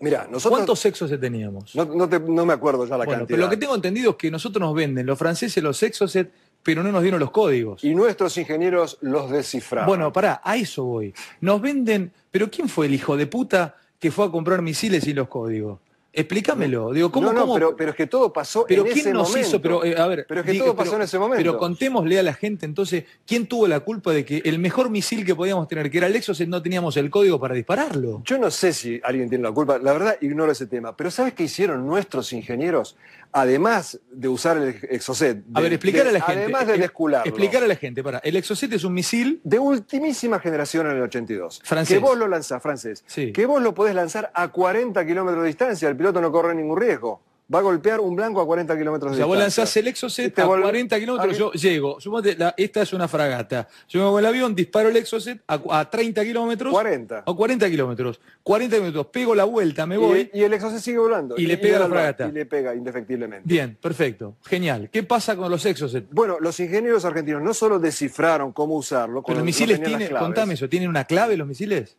Mira, nosotros. ¿Cuántos sexoset teníamos? No, me acuerdo ya la cantidad. Pero lo que tengo entendido es que nosotros nos venden los franceses los sexoset, pero no nos dieron los códigos. Y nuestros ingenieros los descifraron. Bueno, pará, a eso voy. Nos venden. ¿Pero quién fue el hijo de puta que fue a comprar misiles y los códigos? Explícamelo. Digo, ¿cómo, no, no, Pero, es que todo pasó pero ¿quién nos Hizo, pero, eh, a ver, pero es que todo pasó en ese momento. Pero contémosle a la gente entonces quién tuvo la culpa de que el mejor misil que podíamos tener, que era el Exocet, no teníamos el código para dispararlo. Yo no sé si alguien tiene la culpa, la verdad ignoro ese tema, pero ¿sabes qué hicieron nuestros ingenieros? Además de usar el Exocet. a ver, eh, explicar a la gente. Además de descular. Explicar a la gente, para. El Exocet es un misil. De ultimísima generación en el 82. Francés. Que vos lo lanzás, francés. Sí. Que vos lo podés lanzar a 40 kilómetros de distancia piloto no corre ningún riesgo va a golpear un blanco a 40 kilómetros de o sea, vos lanzás el Exocet a 40 kilómetros, yo llego, sumate, esta es una fragata, yo me voy al avión, disparo el Exocet a, 30 kilómetros. 40. A 40 kilómetros. 40 kilómetros, pego la vuelta, me voy. Y, el Exocet sigue volando. Y, le pega la fragata. Y le pega, indefectiblemente. Bien, perfecto, genial. ¿Qué pasa con los Exocet? Bueno, los ingenieros argentinos no solo descifraron cómo usarlo, Pero los misiles tienen, contame eso, ¿tienen una clave los misiles?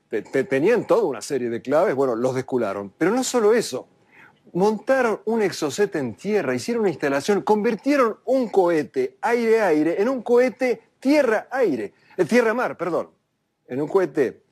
tenían toda una serie de claves, bueno, los descularon. Pero no solo eso montaron un exocet en tierra, hicieron una instalación, convirtieron un cohete aire-aire en un cohete tierra-aire, eh, tierra-mar, perdón, en un cohete,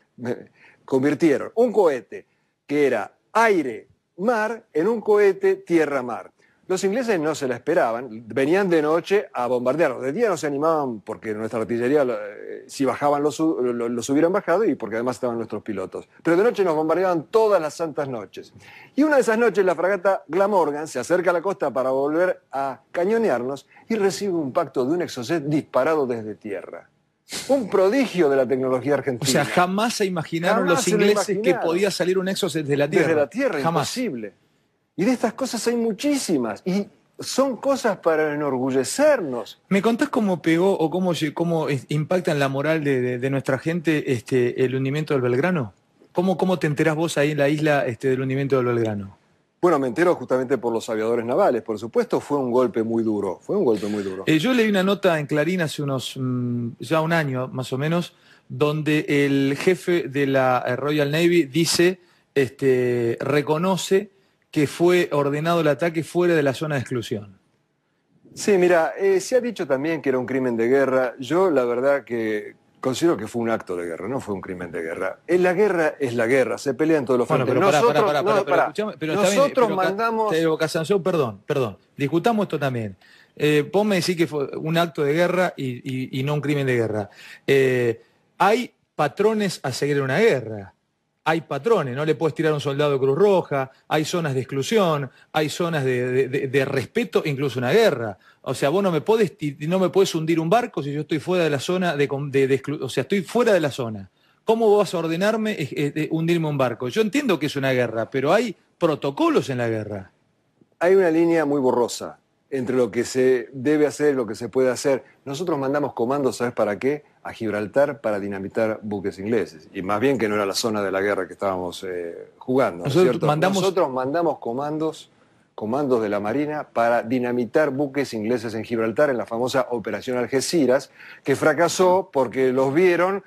convirtieron un cohete que era aire-mar en un cohete tierra-mar. Los ingleses no se la esperaban, venían de noche a bombardear, De día no se animaban porque nuestra artillería, eh, si bajaban, los los hubieran bajado y porque además estaban nuestros pilotos. Pero de noche nos bombardeaban todas las santas noches. Y una de esas noches la fragata Glamorgan se acerca a la costa para volver a cañonearnos y recibe un pacto de un exocet disparado desde tierra. Un prodigio de la tecnología argentina. O sea, jamás se imaginaron los ingleses que podía salir un Exocet desde la Tierra. Desde la Tierra, jamás. imposible. Y de estas cosas hay muchísimas. Y son cosas para enorgullecernos. ¿Me contás cómo pegó o cómo, cómo impacta en la moral de, nuestra gente este, el hundimiento del Belgrano? ¿Cómo, ¿Cómo te enterás vos ahí en la isla este, del hundimiento del Belgrano? Bueno, me entero justamente por los aviadores navales, por supuesto, fue un golpe muy duro, fue un golpe muy duro. Eh, yo leí una nota en Clarín hace unos, mm, ya un año más o menos, donde el jefe de la eh, Royal Navy dice, este, reconoce que fue ordenado el ataque fuera de la zona de exclusión. Sí, mira, eh, se ha dicho también que era un crimen de guerra. Yo la verdad que considero que fue un acto de guerra, no fue un crimen de guerra. la guerra es la guerra, se pelean todos los frentes. pero pará, pará, nosotros mandamos... perdón, perdón, discutamos esto también. Eh, decir que fue un acto de guerra y, no un crimen de guerra. Eh, hay patrones a seguir una guerra hay patrones, no le puedes tirar a un soldado de Cruz Roja, hay zonas de exclusión, hay zonas de, respeto, incluso una guerra. O sea, vos no me podés, no me podés hundir un barco si yo estoy fuera de la zona de, de o sea, estoy fuera de la zona. ¿Cómo vas a ordenarme eh, eh, hundirme un barco? Yo entiendo que es una guerra, pero hay protocolos en la guerra. Hay una línea muy borrosa entre lo que se debe hacer y lo que se puede hacer. Nosotros mandamos comandos, ¿sabes para qué? A Gibraltar para dinamitar buques ingleses. Y más bien que no era la zona de la guerra que estábamos eh, jugando. Nosotros, Mandamos... Nosotros mandamos comandos, comandos de la Marina para dinamitar buques ingleses en Gibraltar en la famosa Operación Algeciras, que fracasó porque los vieron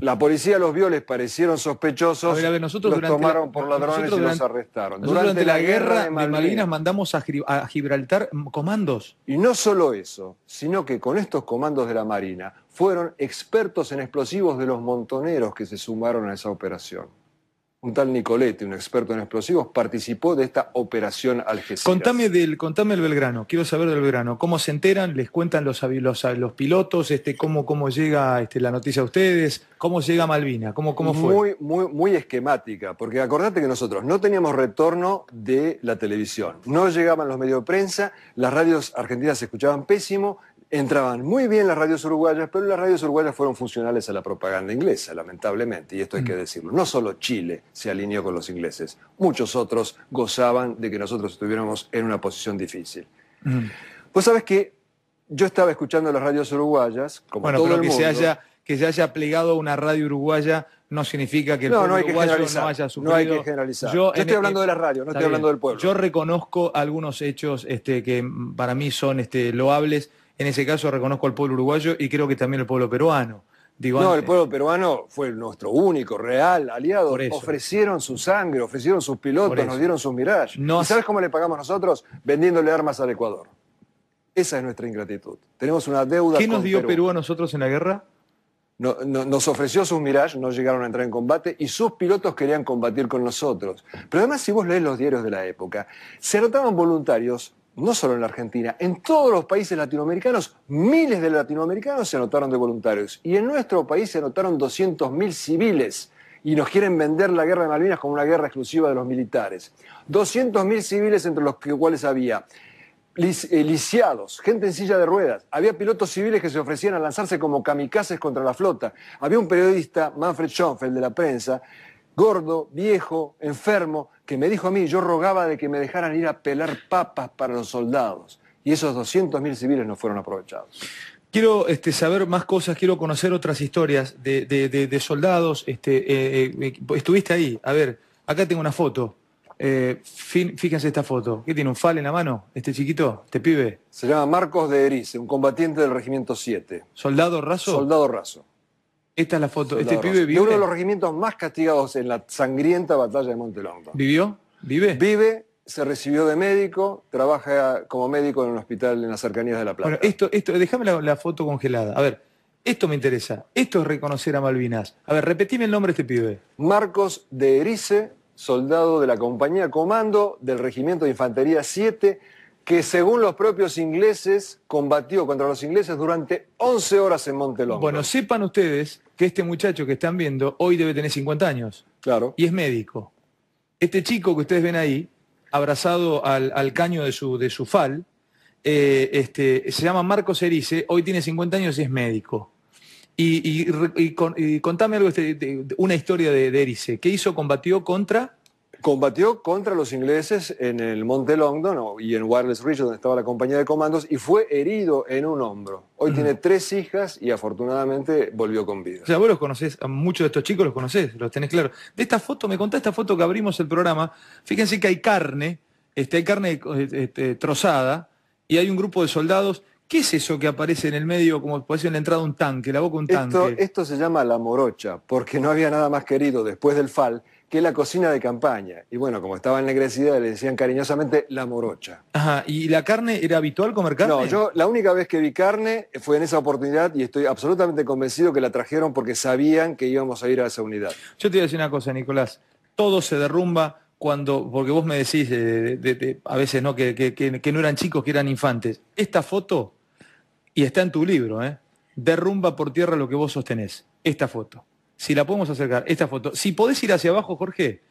la policía los vio, les parecieron sospechosos, los tomaron por ladrones y los arrestaron. Durante, la, guerra de Malvinas, mandamos a, Gibraltar comandos. Y no solo eso, sino que con estos comandos de la Marina fueron expertos en explosivos de los montoneros que se sumaron a esa operación un tal Nicoletti, un experto en explosivos, participó de esta operación Algeciras. Contame del, contame el Belgrano, quiero saber del Belgrano. ¿Cómo se enteran? ¿Les cuentan los, pilotos? Este, cómo, llega este, la noticia a ustedes? ¿Cómo llega Malvina? ¿Cómo, cómo fue? Muy, muy, muy esquemática, porque acordate que nosotros no teníamos retorno de la televisión. No llegaban los medios de prensa, las radios argentinas se escuchaban pésimo, entraban muy bien las radios uruguayas, pero las radios uruguayas fueron funcionales a la propaganda inglesa, lamentablemente, y esto hay que mm. decirlo. No solo Chile se alineó con los ingleses, muchos otros gozaban de que nosotros estuviéramos en una posición difícil. Pues mm. sabes que yo estaba escuchando las radios uruguayas, como bueno, todo pero que Se haya, que se haya plegado una radio uruguaya no significa que el pueblo uruguayo no haya sufrido. No hay que generalizar. Yo, estoy este hablando de la radio, no estoy hablando del pueblo. Yo reconozco algunos hechos este, que para mí son este, loables en ese caso reconozco al pueblo uruguayo y creo que también al pueblo peruano. no, el pueblo peruano fue nuestro único, real, aliado. Ofrecieron su sangre, ofrecieron sus pilotos, nos dieron su Mirage. ¿Y sabes cómo le pagamos nosotros? Vendiéndole armas al Ecuador. Esa es nuestra ingratitud. Tenemos una deuda. ¿Qué nos dio Perú. a nosotros en la guerra? No, nos ofreció sus Mirage, no llegaron a entrar en combate y sus pilotos querían combatir con nosotros. Pero además, si vos lees los diarios de la época, se notaban voluntarios no solo en la Argentina, en todos los países latinoamericanos, miles de latinoamericanos se anotaron de voluntarios. Y en nuestro país se anotaron 200.000 civiles. Y nos quieren vender la guerra de Malvinas como una guerra exclusiva de los militares. 200.000 civiles entre los cuales había eh, lisiados, gente en silla de ruedas. Había pilotos civiles que se ofrecían a lanzarse como kamikazes contra la flota. Había un periodista, Manfred Schoenfeld, de la prensa, gordo, viejo, enfermo, que me dijo a mí, yo rogaba de que me dejaran ir a pelar papas para los soldados. Y esos 200.000 civiles no fueron aprovechados. Quiero este, saber más cosas, quiero conocer otras historias de, soldados. Este, eh, eh, eh, estuviste ahí, a ver, acá tengo una foto. fíjense esta foto. ¿Qué tiene? ¿Un fal en la mano? ¿Este chiquito? ¿Este pibe? Se llama Marcos de Erice, un combatiente del Regimiento 7. ¿Soldado raso? Soldado raso. Esta es la foto. este pibe vive. De uno de los regimientos más castigados en la sangrienta batalla de Montelongo. ¿Vivió? ¿Vive? Vive, se recibió de médico, trabaja como médico en un hospital en las cercanías de La Plata. Bueno, esto, esto, déjame la, la foto congelada. A ver, esto me interesa. Esto es reconocer a Malvinas. A ver, repetime el nombre de este pibe. Marcos de Erice, soldado de la compañía Comando del Regimiento de Infantería 7 que según los propios ingleses combatió contra los ingleses durante 11 horas en Montelongo. Bueno, sepan ustedes que este muchacho que están viendo hoy debe tener 50 años. Claro. Y es médico. Este chico que ustedes ven ahí, abrazado al, caño de su, fal, eh, este, se llama Marcos Erice, hoy tiene 50 años y es médico. Y, contame algo, una historia de, de Erice. ¿Qué hizo? Combatió contra... Combatió contra los ingleses en el Monte Longdon y en Wireless Ridge, donde estaba la compañía de comandos, y fue herido en un hombro. Hoy tiene tres hijas y afortunadamente volvió con vida. O sea, vos los conocés, a muchos de estos chicos los conocés, los tenés claro. De esta foto, me contá esta foto que abrimos el programa, fíjense que hay carne, este, hay carne este, trozada, y hay un grupo de soldados ¿Qué es eso que aparece en el medio como parece en la entrada un tanque, la boca un tanque? Esto, esto, se llama la morocha, porque no había nada más querido después del FAL que es la cocina de campaña. Y bueno, como estaba en ennegrecida, le decían cariñosamente la morocha. Ajá, ¿y la carne era habitual comer carne? No, yo la única vez que vi carne fue en esa oportunidad y estoy absolutamente convencido que la trajeron porque sabían que íbamos a ir a esa unidad. Yo te voy a decir una cosa, Nicolás. Todo se derrumba cuando, porque vos me decís a veces ¿no? Que, que, no eran chicos, que eran infantes. Esta foto, y está en tu libro, ¿eh? derrumba por tierra lo que vos sostenés. Esta foto si la podemos acercar, esta foto. Si podés ir hacia abajo, Jorge,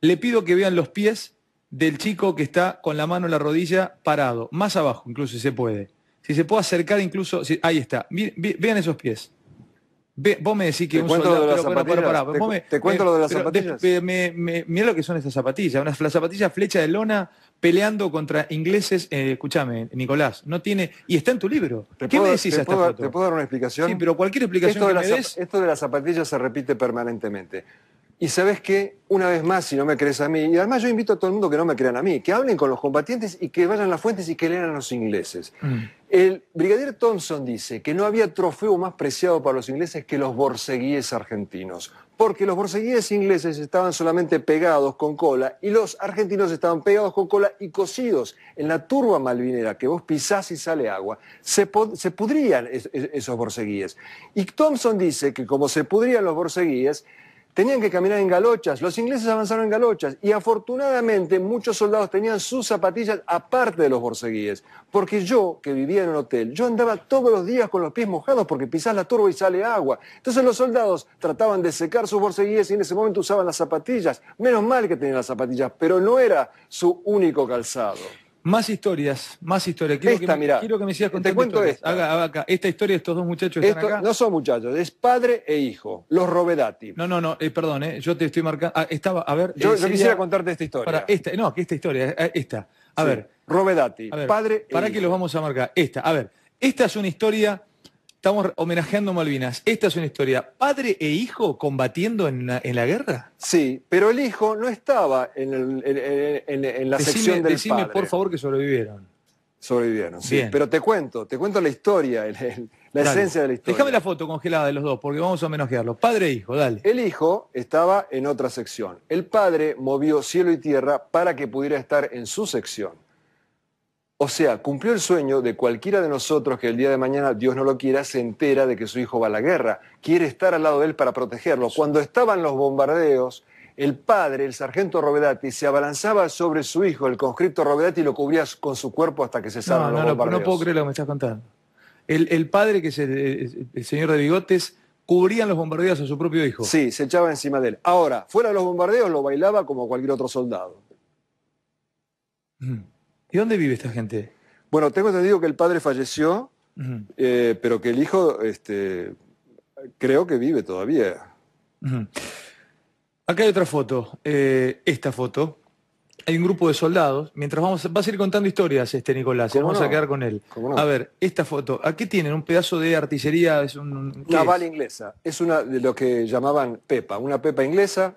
le pido que vean los pies del chico que está con la mano en la rodilla parado, más abajo incluso si se puede. Si se puede acercar incluso, ahí está, vean esos pies. vos me decís que te lo de las zapatillas. te, cuento lo de las zapatillas. lo que son estas zapatillas, las zapatillas flecha de lona peleando contra ingleses, eh, escúchame, Nicolás, no tiene. Y está en tu libro. ¿Qué me decís te a esta puedo, ¿Te puedo dar una explicación? Sí, pero cualquier explicación esto de las zapatillas se repite permanentemente. Y sabes qué, una vez más, si no me crees a mí, y además yo invito a todo el mundo que no me crean a mí, que hablen con los combatientes y que vayan a las fuentes y que lean a los ingleses. Mm. El brigadier Thompson dice que no había trofeo más preciado para los ingleses que los borseguíes argentinos porque los borseguíes ingleses estaban solamente pegados con cola y los argentinos estaban pegados con cola y cocidos. En la turba malvinera que vos pisás y sale agua, se, se pudrían esos borseguíes. Y Thompson dice que como se pudrían los borseguíes, tenían que caminar en galochas. Los ingleses avanzaron en galochas y afortunadamente muchos soldados tenían sus zapatillas aparte de los borseguíes. Porque yo, que vivía en un hotel, yo andaba todos los días con los pies mojados porque pisás la turba y sale agua. Entonces los soldados trataban de secar sus borseguíes y en ese momento usaban las zapatillas. Menos mal que tenían las zapatillas, pero no era su único calzado. Más historias, más historias. Quiero, que, me, mirá, quiero Te cuento esta. esta historia de estos dos muchachos que están acá. No son muchachos, es padre e hijo, los Rovedati. No, no, no, eh, perdón, eh, yo te estoy marcando. Ah, estaba, a ver. Yo, eh, quisiera contarte esta historia. no, que esta historia, esta. A ver. Rovedati, padre. E para qué los vamos a marcar. Esta, a ver. Esta es una historia estamos homenajeando Malvinas. Esta es una historia. ¿Padre e hijo combatiendo en la, guerra? Sí, pero el hijo no estaba en, el, en, la sección del decime, por favor, que sobrevivieron. Sobrevivieron, sí. Pero te cuento, te cuento la historia, la esencia de la historia. Déjame la foto congelada de los dos, porque vamos a homenajearlo. Padre e hijo, dale. El hijo estaba en otra sección. El padre movió cielo y tierra para que pudiera estar en su sección. O sea, cumplió el sueño de cualquiera de nosotros que el día de mañana, Dios no lo quiera, se entera de que su hijo va a la guerra. Quiere estar al lado de él para protegerlo. Cuando estaban los bombardeos, el padre, el sargento Rovedati, se abalanzaba sobre su hijo, el conscripto Rovedati, y lo cubría con su cuerpo hasta que se no, los bombardeos. No, no puedo creer lo que me estás contando. El, padre, que es el, señor de bigotes, cubrían los bombardeos a su propio hijo. Sí, se echaba encima de él. Ahora, fuera de los bombardeos lo bailaba como cualquier otro soldado. Mm. ¿Y dónde vive esta gente? Bueno, tengo entendido que el padre falleció, eh, pero que el hijo este, creo que vive todavía. Acá hay otra foto, eh, esta foto. Hay un grupo de soldados. Mientras vamos, vas a ir contando historias, este Nicolás. Vamos a quedar con él. A ver, esta foto. Aquí tienen un pedazo de artillería, es un naval inglesa. Es una de lo que llamaban pepa, una pepa inglesa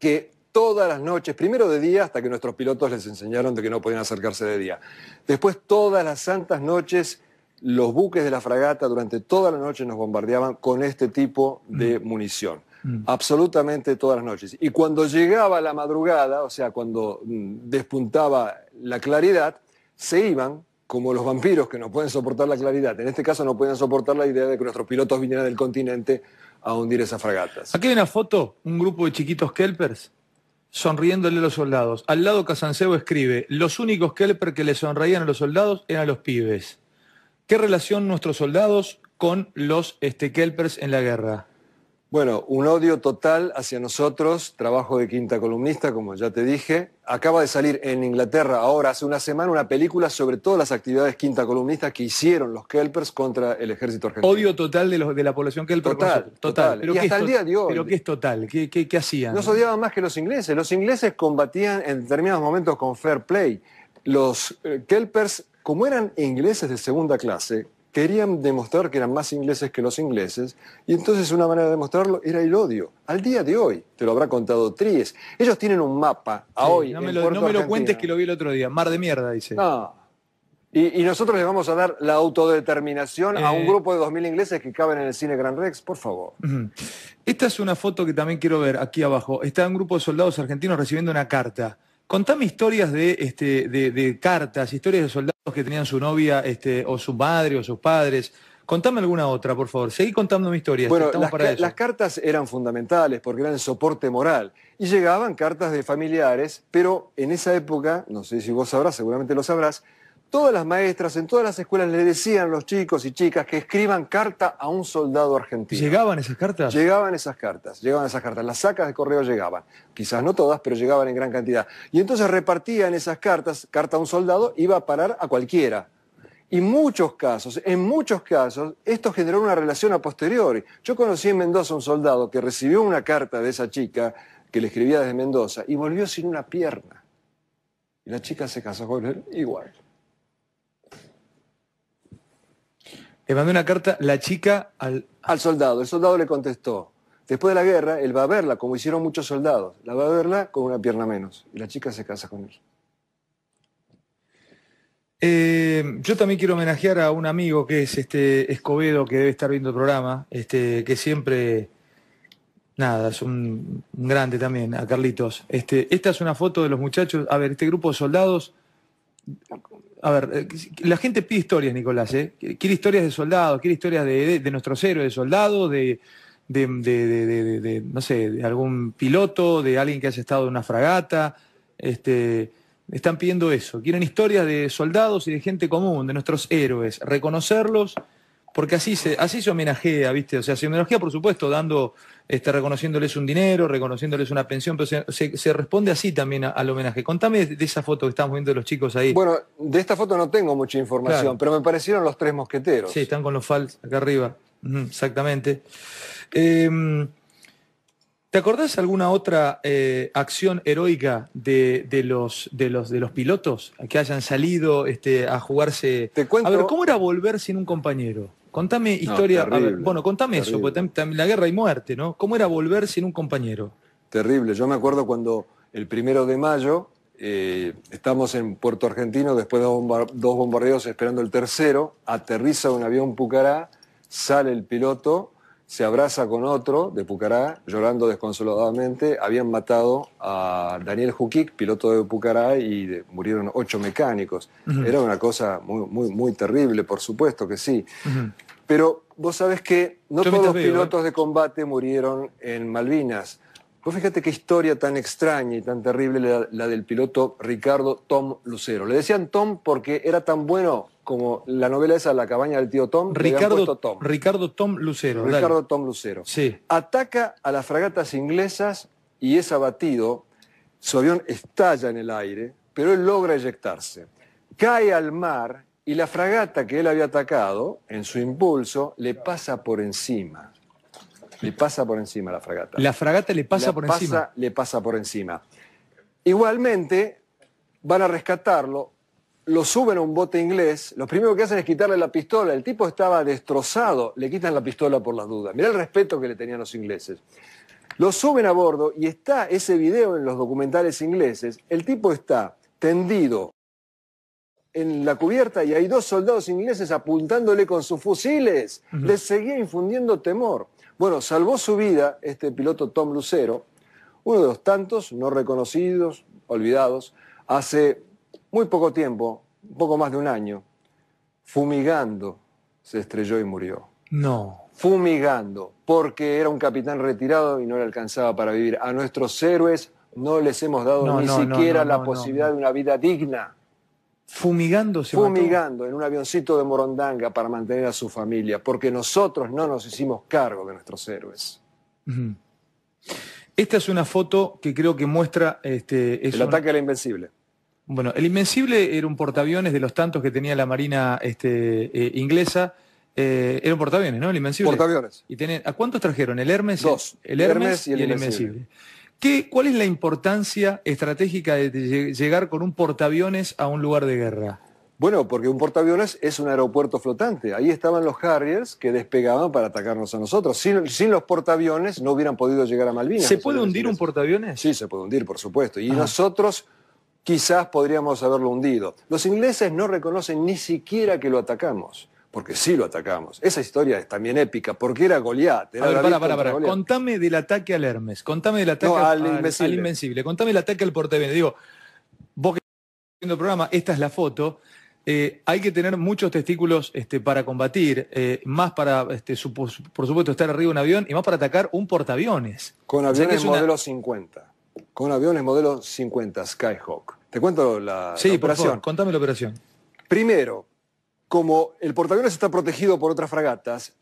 que todas las noches, primero de día hasta que nuestros pilotos les enseñaron de que no podían acercarse de día. Después todas las santas noches los buques de la fragata durante toda la noche nos bombardeaban con este tipo de mm. munición. Mm. Absolutamente todas las noches. Y cuando llegaba la madrugada, o sea, cuando mm, despuntaba la claridad, se iban, como los vampiros que no pueden soportar la claridad. En este caso no pueden soportar la idea de que nuestros pilotos vinieran del continente a hundir esas fragatas. Aquí hay una foto, un grupo de chiquitos kelpers sonriéndole a los soldados. Al lado Casanseo escribe, los únicos kelpers que le sonreían a los soldados eran los pibes. ¿Qué relación nuestros soldados con los este, Kelpers en la guerra? Bueno, un odio total hacia nosotros, trabajo de quinta columnista, como ya te dije. Acaba de salir en Inglaterra ahora, hace una semana, una película sobre todas las actividades quinta columnistas que hicieron los Kelpers contra el ejército argentino. Odio total de, la población Kelper. Total, total. Pero hasta el día de ¿Pero qué es total? ¿Qué, hacían? Nos odiaban más que los ingleses. Los ingleses combatían en determinados momentos con fair play. Los eh, Kelpers, como eran ingleses de segunda clase, querían demostrar que eran más ingleses que los ingleses, y entonces una manera de demostrarlo era el odio. Al día de hoy, te lo habrá contado Tries, ellos tienen un mapa a hoy. No me, lo, cuentes que lo vi el otro día, mar de mierda, dice. Y, nosotros le vamos a dar la autodeterminación a un eh. grupo de 2.000 ingleses que caben en el cine Gran Rex, por favor. Esta es una foto que también quiero ver aquí abajo. Está un grupo de soldados argentinos recibiendo una carta. Contame historias de, este, de cartas, historias de soldados que tenían su novia este, o su madre o sus padres. Contame alguna otra, por favor. Seguí contando mi historia. las, cartas eran fundamentales porque eran el soporte moral. Y llegaban cartas de familiares, pero en esa época, no sé si vos sabrás, seguramente lo sabrás, todas las maestras, en todas las escuelas le decían a los chicos y chicas que escriban carta a un soldado argentino. ¿Llegaban esas cartas? Llegaban esas cartas, llegaban esas cartas. Las sacas de correo llegaban. Quizás no todas, pero llegaban en gran cantidad. Y entonces repartían esas cartas, carta a un soldado, iba a parar a cualquiera. Y muchos casos, en muchos casos, esto generó una relación a posteriori. Yo conocí en Mendoza un soldado que recibió una carta de esa chica que le escribía desde Mendoza y volvió sin una pierna. Y la chica se casó con él igual. Le mandó una carta la chica al... Al soldado. El soldado le contestó. Después de la guerra, él va a verla, como hicieron muchos soldados. La va a verla con una pierna menos. Y la chica se casa con él. Eh, yo también quiero homenajear a un amigo que es este Escobedo, que debe estar viendo el programa, este, que siempre. Nada, es un, grande también, a Carlitos. Este, esta es una foto de los muchachos. A ver, este grupo de soldados a ver, eh, la gente pide historias, Nicolás, ¿eh? Quiere historias de soldados, quiere historias de, nuestros héroes, de soldados, de, no sé, de algún piloto, de alguien que haya estado en una fragata. Este, están pidiendo eso. Quieren historias de soldados y de gente común, de nuestros héroes, reconocerlos porque así se, así se homenajea, ¿viste? O sea, se homenajea, por supuesto, dando, este, reconociéndoles un dinero, reconociéndoles una pensión, pero se, responde así también al homenaje. Contame de, esa foto que estamos viendo de los chicos ahí. Bueno, de esta foto no tengo mucha información, pero me parecieron los tres mosqueteros. Sí, están con los falsos acá arriba, exactamente. Em, ¿Te acordás alguna otra eh, acción heroica de, los, de, los, de los pilotos que hayan salido este, a jugarse? Te cuento. A ver, ¿cómo era volver sin un compañero? Contame historia. bueno, contame eso, la guerra y muerte, ¿no? ¿Cómo era volver sin un compañero? Terrible. Yo me acuerdo cuando el primero de mayo eh, estamos en Puerto Argentino después de dos bombardeos esperando el tercero, aterriza un avión Pucará, sale el piloto, se abraza con otro de Pucará, llorando desconsoladamente. Habían matado a Daniel Jukic, piloto de Pucará, y murieron ocho mecánicos. Era una cosa muy, muy, terrible, por supuesto que sí. Pero vos sabés que no todos los ¿eh? pilotos de combate murieron en Malvinas. Vos fíjate qué historia tan extraña y tan terrible la, del piloto Ricardo Tom Lucero. Le decían Tom porque era tan bueno como la novela esa, La cabaña del tío Tom. Ricardo Tom. Ricardo Tom Lucero. Ricardo Tom Lucero. Sí. Ataca a las fragatas inglesas y es abatido. Su avión estalla en el aire, pero él logra eyectarse. Cae al mar y la fragata que él había atacado, en su impulso, le pasa por encima. Le pasa por encima la fragata. La fragata le pasa por encima. Le pasa por encima. Igualmente, van a rescatarlo, lo suben a un bote inglés, lo primero que hacen es quitarle la pistola, el tipo estaba destrozado, le quitan la pistola por las dudas. Mirá el respeto que le tenían los ingleses. Lo suben a bordo y está ese video en los documentales ingleses, el tipo está tendido en la cubierta y hay dos soldados ingleses apuntándole con sus fusiles. le Les seguía infundiendo temor. Bueno, salvó su vida este piloto Tom Lucero, uno de los tantos no reconocidos, olvidados, hace muy poco tiempo, poco más de un año, fumigando, se estrelló y murió. No. Fumigando, porque era un capitán retirado y no le alcanzaba para vivir. A nuestros héroes no les hemos dado ni siquiera la posibilidad de una vida digna. Fumigando se Fumigando en un avioncito de Morondanga para mantener a su familia, porque nosotros no nos hicimos cargo de nuestros héroes. Esta es una foto que creo que muestra... Este, el ataque al Invencible. Bueno, el Invencible era un portaaviones de los tantos que tenía la Marina este, eh, inglesa. Eh, era un portaaviones, ¿no? El Invencible. Portaaviones. Y ¿A cuántos trajeron? ¿El Hermes? Dos. El, Hermes, y el, Invencible. ¿Cuál es la importancia estratégica de llegar con un portaaviones a un lugar de guerra? Bueno, porque un portaaviones es un aeropuerto flotante. Ahí estaban los Harriers que despegaban para atacarnos a nosotros. Sin, los portaaviones no hubieran podido llegar a Malvinas. ¿Se puede hundir un portaaviones? Sí, se puede hundir, por supuesto. Y ah. nosotros quizás podríamos haberlo hundido. Los ingleses no reconocen ni siquiera que lo atacamos porque sí lo atacamos. Esa historia es también épica, porque era Goliat. Era a para, para, para. Contame del ataque al Hermes, contame del ataque al, invencible. contame el ataque al portaaviones. Digo, vos que estás viendo el programa, esta es la foto. Eh, hay que tener muchos testículos este, para combatir, eh, más para, este, por supuesto, estar arriba de un avión y más para atacar un portaaviones. Con aviones modelo 50. Con aviones modelo 50, Skyhawk. Te cuento la, sí, Por favor, contame la operación. Primero, como el portaaviones está protegido por otras fragatas,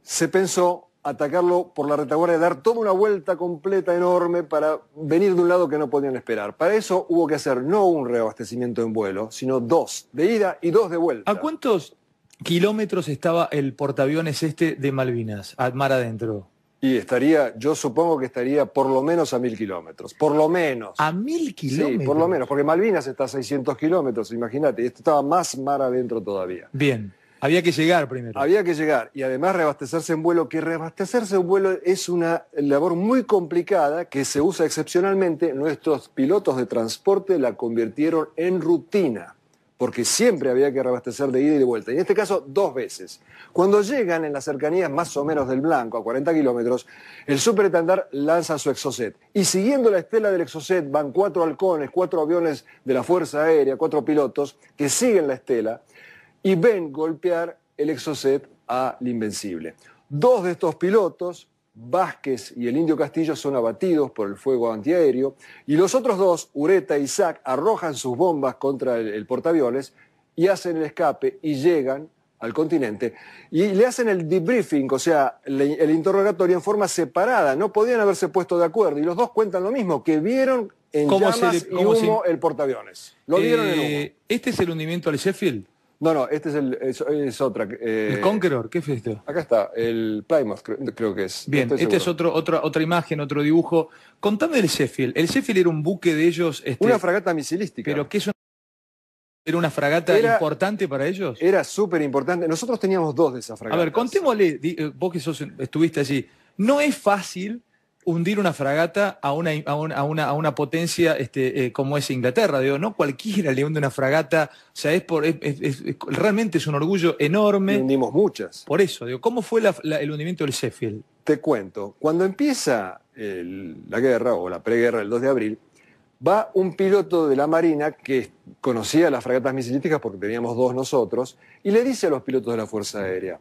se pensó atacarlo por la retaguardia, dar toda una vuelta completa enorme para venir de un lado que no podían esperar. Para eso hubo que hacer no un reabastecimiento en vuelo, sino dos, de ida y dos de vuelta. ¿A cuántos kilómetros estaba el portaaviones este de Malvinas, al mar adentro? Y estaría, yo supongo que estaría por lo menos a mil kilómetros, por lo menos. ¿A mil kilómetros? Sí, por lo menos, porque Malvinas está a 600 kilómetros, imagínate, y esto estaba más mar adentro todavía. Bien, había que llegar primero. Había que llegar, y además reabastecerse en vuelo, que reabastecerse en vuelo es una labor muy complicada que se usa excepcionalmente, nuestros pilotos de transporte la convirtieron en rutina porque siempre había que reabastecer de ida y de vuelta, y en este caso dos veces. Cuando llegan en las cercanías más o menos del Blanco, a 40 kilómetros, el superetandar lanza su exocet. Y siguiendo la estela del exocet van cuatro halcones, cuatro aviones de la Fuerza Aérea, cuatro pilotos que siguen la estela y ven golpear el exocet al Invencible. Dos de estos pilotos Vázquez y el Indio Castillo son abatidos por el fuego antiaéreo y los otros dos, Ureta y Isaac, arrojan sus bombas contra el, portaaviones y hacen el escape y llegan al continente y le hacen el debriefing, o sea, el interrogatorio en forma separada. No podían haberse puesto de acuerdo y los dos cuentan lo mismo, que vieron en llamas y humo el portaaviones. Lo vieron en eh, humo. ¿Este es el hundimiento al Sheffield? No, no, este es, el, otra. Eh, ¿El Conqueror? ¿Qué es esto? Acá está, el Plymouth creo, que es. Bien, este es otro, otra, otra imagen, otro dibujo. Contame el Sheffield. El Sheffield era un buque de ellos... Este, una fragata misilística. Pero qué es una... ¿Era una fragata importante para ellos? Era súper importante. Nosotros teníamos dos de esas fragatas. A ver, contémosle, eh, vos que estuviste allí, no es fácil hundir una fragata a una, a una, a una potencia este, eh, como es Inglaterra. Digo, no cualquiera le hunde una fragata, o sea, por, realmente es un orgullo enorme. hundimos muchas. Por eso, digo, ¿cómo fue el hundimiento del Sheffield? Te cuento, cuando empieza la guerra o la preguerra del 2 de abril, va un piloto de la Marina que conocía las fragatas misilísticas porque teníamos dos nosotros, y le dice a los pilotos de la Fuerza Aérea,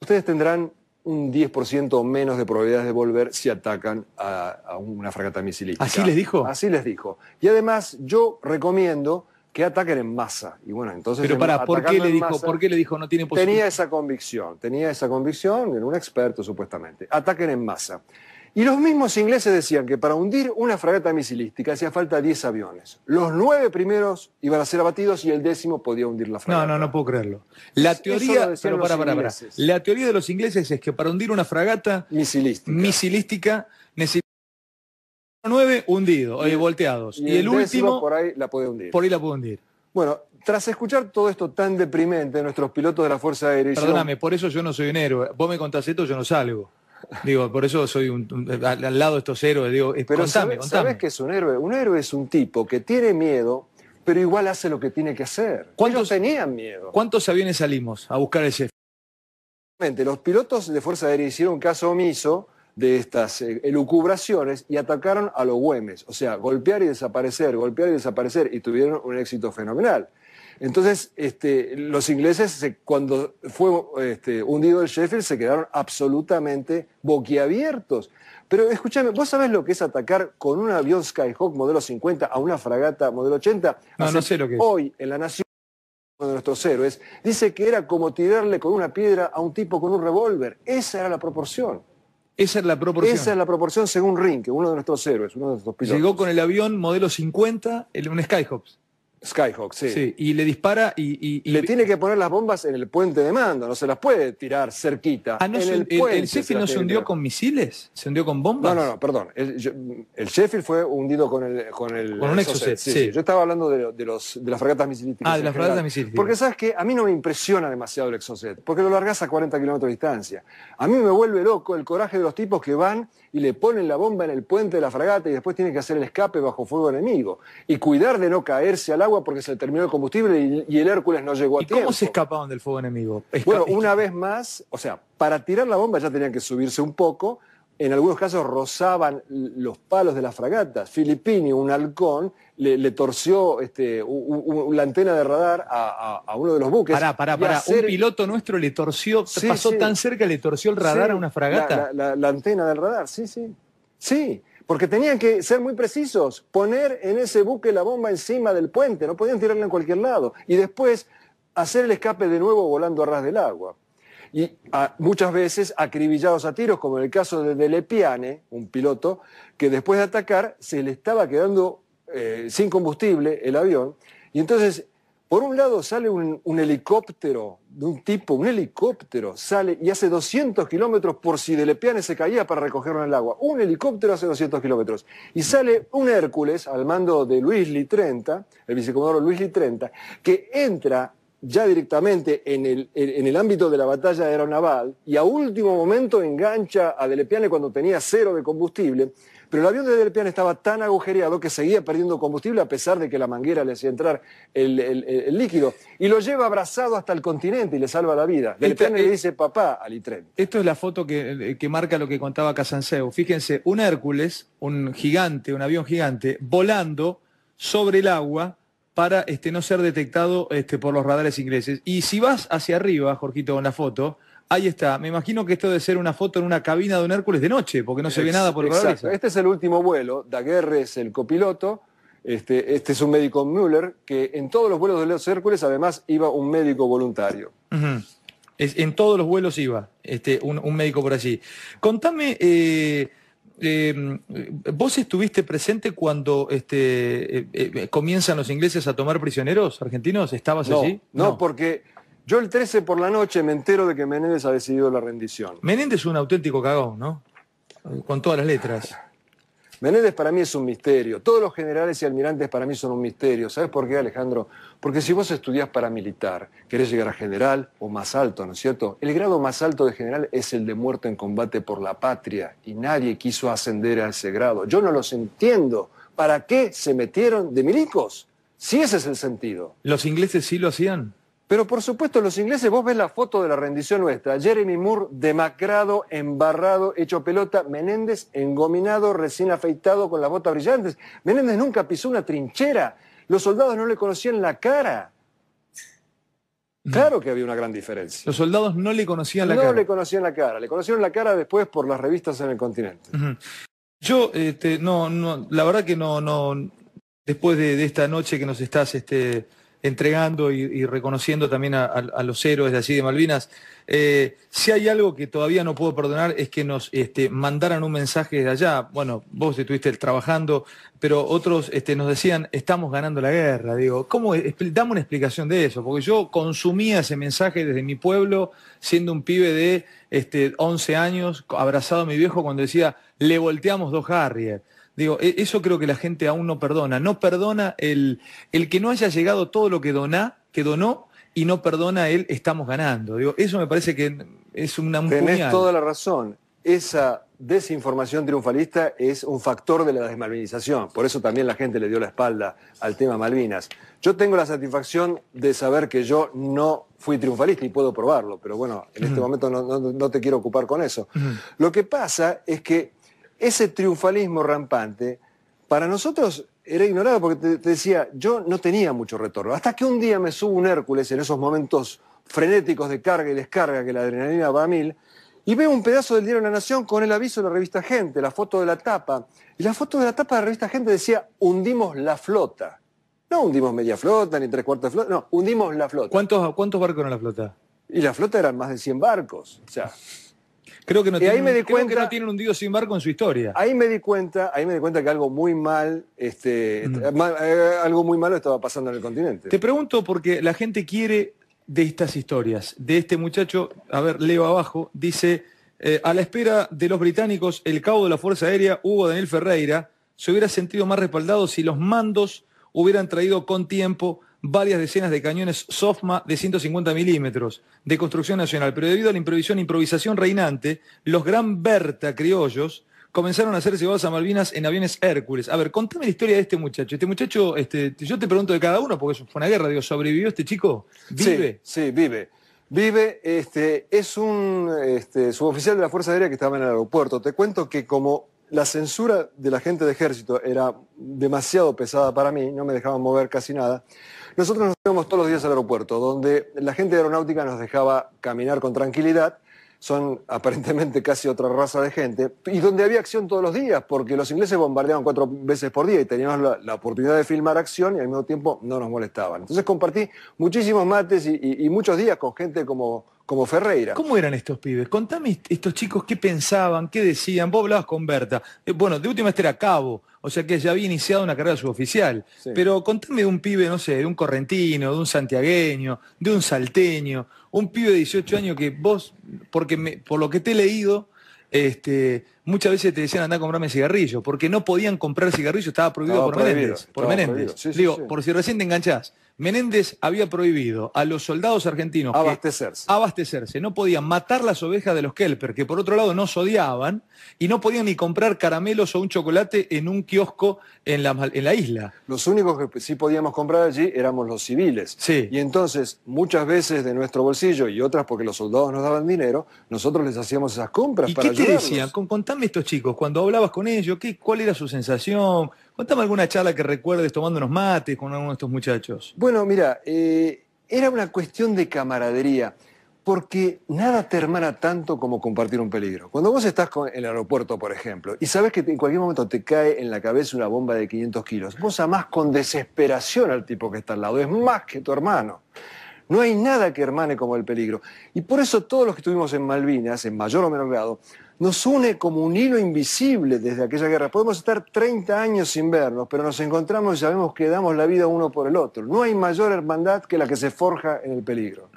ustedes tendrán un 10% o menos de probabilidades de volver si atacan a, una fragata misilística. ¿Así les dijo? Así les dijo. Y además, yo recomiendo que ataquen en masa. Y bueno, entonces... Pero para, ¿por qué, le dijo, ¿por qué le dijo no tiene posibilidad? Tenía esa convicción, tenía esa convicción, era un experto supuestamente. Ataquen en masa. Y los mismos ingleses decían que para hundir una fragata misilística hacía falta 10 aviones. Los nueve primeros iban a ser abatidos y el décimo podía hundir la fragata. No, no, no puedo creerlo. La teoría, para, La teoría de los ingleses es que para hundir una fragata misilística, misilística necesitaba nueve hundidos, eh, volteados. Y, el, último por ahí la puede hundir. Por ahí la hundir. Bueno, tras escuchar todo esto tan deprimente nuestros pilotos de la Fuerza Aérea... Perdóname, por eso yo no soy un héroe. Vos me contás esto, yo no salgo. Digo, por eso soy eh, al lado de estos héroes. Digo, eh, pero ¿sabes, contame. qué es un héroe? Un héroe es un tipo que tiene miedo, pero igual hace lo que tiene que hacer. ¿Cuántos tenían miedo? ¿Cuántos aviones salimos a buscar el jefe? Los pilotos de Fuerza Aérea hicieron caso omiso de estas eh, elucubraciones y atacaron a los Güemes. O sea, golpear y desaparecer, golpear y desaparecer, y tuvieron un éxito fenomenal. Entonces, este, los ingleses, cuando fue este, hundido el Sheffield, se quedaron absolutamente boquiabiertos. Pero escúchame, ¿vos sabés lo que es atacar con un avión Skyhawk modelo 50 a una fragata modelo 80? No, no sé lo que es. Hoy, en la Nación, uno de nuestros héroes, dice que era como tirarle con una piedra a un tipo con un revólver. Esa era la proporción. Esa es la proporción. Esa es la proporción según Rinke, uno de nuestros héroes, uno de nuestros pilotos. Llegó con el avión modelo 50, el, un Skyhawk. Skyhawk, sí. sí. y le dispara y, Le tiene que poner las bombas en el puente de mando, no se las puede tirar cerquita. Ah, el, Sheffield no se hundió con misiles? ¿Se hundió con bombas? No, no, no, perdón. El, Sheffield fue hundido con el... Con, el, un exocet, sí, Yo estaba hablando de, las fragatas misilísticas. Ah, de las fragatas misilísticas. Ah, porque, ¿sabes que A mí no me impresiona demasiado el exocet, porque lo largas a 40 kilómetros de distancia. A mí me vuelve loco el coraje de los tipos que van y le ponen la bomba en el puente de la fragata y después tienen que hacer el escape bajo fuego enemigo. Y cuidar de no caerse al agua porque se le terminó el combustible y, el Hércules no llegó a ¿Y tiempo. ¿Cómo se escapaban del fuego enemigo? bueno, una vez más, o sea, para tirar la bomba ya tenían que subirse un poco, en algunos casos rozaban los palos de las fragatas. Filippini, un halcón, le, torció este, la antena de radar a, uno de los buques. Pará, pará, pará. Un piloto nuestro le torció, pasó tan cerca, le torció el radar a una fragata. la, antena del radar, sí, sí. Sí, porque tenían que ser muy precisos, poner en ese buque la bomba encima del puente, no podían tirarla en cualquier lado. Y después hacer el escape de nuevo volando a ras del agua y muchas veces acribillados a tiros, como en el caso de Delepiane, un piloto, que después de atacar se le estaba quedando eh, sin combustible el avión. Y entonces, por un lado sale un, helicóptero de un tipo, un helicóptero sale y hace 200 kilómetros por si Delepiane se caía para recogerlo en el agua. Un helicóptero hace 200 kilómetros. Y sale un Hércules al mando de Luis 30 el vicecomodoro Luis 30 que entra ya directamente en el, ámbito de la batalla aeronaval y a último momento engancha a Delepiane cuando tenía cero de combustible, pero el avión de Delepiane estaba tan agujereado que seguía perdiendo combustible a pesar de que la manguera le hacía entrar el, líquido y lo lleva abrazado hasta el continente y le salva la vida. Este Delepiane le dice papá al Litren... Esto es la foto que, que marca lo que contaba Casanseu. Fíjense, un Hércules, un gigante, un avión gigante, volando sobre el agua para este, no ser detectado este, por los radares ingleses. Y si vas hacia arriba, Jorgito, con la foto, ahí está. Me imagino que esto debe ser una foto en una cabina de un Hércules de noche, porque no se ve nada por el Exacto. Este es el último vuelo, Daguerre es el copiloto, este, este, es un médico Müller, que en todos los vuelos de los Hércules además iba un médico voluntario. en todos los vuelos iba un, médico por allí. Contame... Eh, Em, ¿vos estuviste presente cuando este, eh, eh, comienzan los ingleses a tomar prisioneros argentinos? ¿Estabas allí? no, porque yo el 13 por la noche me entero de que Menéndez ha decidido la rendición. Menéndez es un auténtico cagón, ¿no? Con todas las letras. Menéndez para mí es un misterio. Todos los generales y almirantes para mí son un misterio. ¿Sabes por qué, Alejandro? Porque si vos estudias militar querés llegar a general o más alto, ¿no es cierto? El grado más alto de general es el de muerto en combate por la patria y nadie quiso ascender a ese grado. Yo no los entiendo. ¿Para qué se metieron de milicos? Si ese es el sentido. ¿Los ingleses sí lo hacían? Pero por supuesto, los ingleses, vos ves la foto de la rendición nuestra. Jeremy Moore demacrado, embarrado, hecho pelota. Menéndez engominado, recién afeitado, con las botas brillantes. Menéndez nunca pisó una trinchera. Los soldados no le conocían la cara. Claro que había una gran diferencia. Los soldados no le conocían la cara. No le conocían la cara. Le conocieron la cara después por las revistas en el continente. Yo, este, no, no, la verdad que no, no, después de, esta noche que nos estás, este, entregando y, reconociendo también a, los héroes de allí de Malvinas. Eh, si hay algo que todavía no puedo perdonar es que nos este, mandaran un mensaje de allá. Bueno, vos estuviste trabajando, pero otros este, nos decían, estamos ganando la guerra. Digo, ¿cómo? Dame una explicación de eso, porque yo consumía ese mensaje desde mi pueblo, siendo un pibe de este, 11 años, abrazado a mi viejo cuando decía, le volteamos dos Harrier Digo, e, eso creo que la gente aún no perdona. No perdona el, el que no haya llegado todo lo que, que donó y no perdona el estamos ganando. Digo, eso me parece que es una un Tenés toda la razón. Esa desinformación triunfalista es un factor de la desmalvinización. Por eso también la gente le dio la espalda al tema Malvinas. Yo tengo la satisfacción de saber que yo no fui triunfalista y puedo probarlo, pero bueno, en este momento no, te quiero ocupar con eso. Lo que pasa es que ese triunfalismo rampante para nosotros era ignorado porque te, decía, yo no tenía mucho retorno. Hasta que un día me subo un Hércules en esos momentos frenéticos de carga y descarga que la adrenalina va a mil, y veo un pedazo del diario La Nación con el aviso de la revista Gente, la foto de la tapa. Y la foto de la tapa de la revista Gente decía, hundimos la flota. No hundimos media flota ni tres de flota, no, hundimos la flota. ¿Cuántos, cuántos barcos en la flota? Y la flota eran más de 100 barcos. O sea, Creo que no, tiene, ahí me que no tienen sin barco en su historia. Ahí me di cuenta, ahí me di cuenta que algo muy mal, este, mm. eh, eh, algo muy malo estaba pasando en el continente. Te pregunto porque la gente quiere de estas historias, de este muchacho, a ver, leo abajo, dice, eh, a la espera de los británicos, el cabo de la Fuerza Aérea, Hugo Daniel Ferreira, se hubiera sentido más respaldado si los mandos hubieran traído con tiempo varias decenas de cañones Sofma de 150 milímetros de construcción nacional, pero debido a la e improvisación reinante, los Gran Berta criollos comenzaron a ser llevados a Malvinas en aviones Hércules. A ver, contame la historia de este muchacho. Este muchacho, este, yo te pregunto de cada uno, porque eso fue una guerra, digo, ¿sobrevivió este chico? ¿Vive? Sí, vive. Vive, este, es un este, suboficial de la Fuerza Aérea que estaba en el aeropuerto. Te cuento que como la censura de la gente de ejército era demasiado pesada para mí, no me dejaban mover casi nada. Nosotros nos íbamos todos los días al aeropuerto, donde la gente de aeronáutica nos dejaba caminar con tranquilidad. Son <laughs> aparentemente casi otra raza de gente. Y donde había acción todos los días, porque los ingleses bombardeaban cuatro veces por día y teníamos la, oportunidad de filmar acción y al mismo tiempo no nos molestaban. Entonces compartí muchísimos mates y muchos días con gente como como Ferreira. ¿Cómo eran estos pibes? Contame estos chicos qué pensaban, qué decían. Vos hablabas con Berta. Eh, bueno, de última este era Cabo, o sea que ya había iniciado una carrera suboficial. Pero contame de un pibe, no sé, de un correntino, de un santiagueño, de un salteño, un pibe de 18 años que vos, porque por lo que te he leído, este, muchas veces te decían anda a comprarme cigarrillo porque no podían comprar cigarrillos, estaba prohibido por Menéndez. Por Menéndez. Digo, por si recién te enganchás, Menéndez había prohibido a los soldados argentinos abastecerse. abastecerse. No podían matar las ovejas de los Kelper, que por otro lado no odiaban, y no podían ni comprar caramelos o un chocolate en un kiosco en la, en la isla. Los únicos que sí podíamos comprar allí éramos los civiles. Sí. Y entonces, muchas veces de nuestro bolsillo y otras porque los soldados nos daban dinero, nosotros les hacíamos esas compras ¿Y para ¿Qué te decían? Con, Contame estos chicos, cuando hablabas con ellos, ¿qué, ¿cuál era su sensación? Contame alguna charla que recuerdes tomando unos mates con alguno de estos muchachos. Bueno, mira, eh, era una cuestión de camaradería, porque nada te hermana tanto como compartir un peligro. Cuando vos estás con, en el aeropuerto, por ejemplo, y sabes que en cualquier momento te cae en la cabeza una bomba de 500 kilos, vos amás con desesperación al tipo que está al lado, es más que tu hermano. No hay nada que hermane como el peligro. Y por eso todos los que estuvimos en Malvinas, en mayor o menor grado, nos une como un hilo invisible desde aquella guerra. Podemos estar 30 años sin vernos, pero nos encontramos y sabemos que damos la vida uno por el otro. No hay mayor hermandad que la que se forja en el peligro.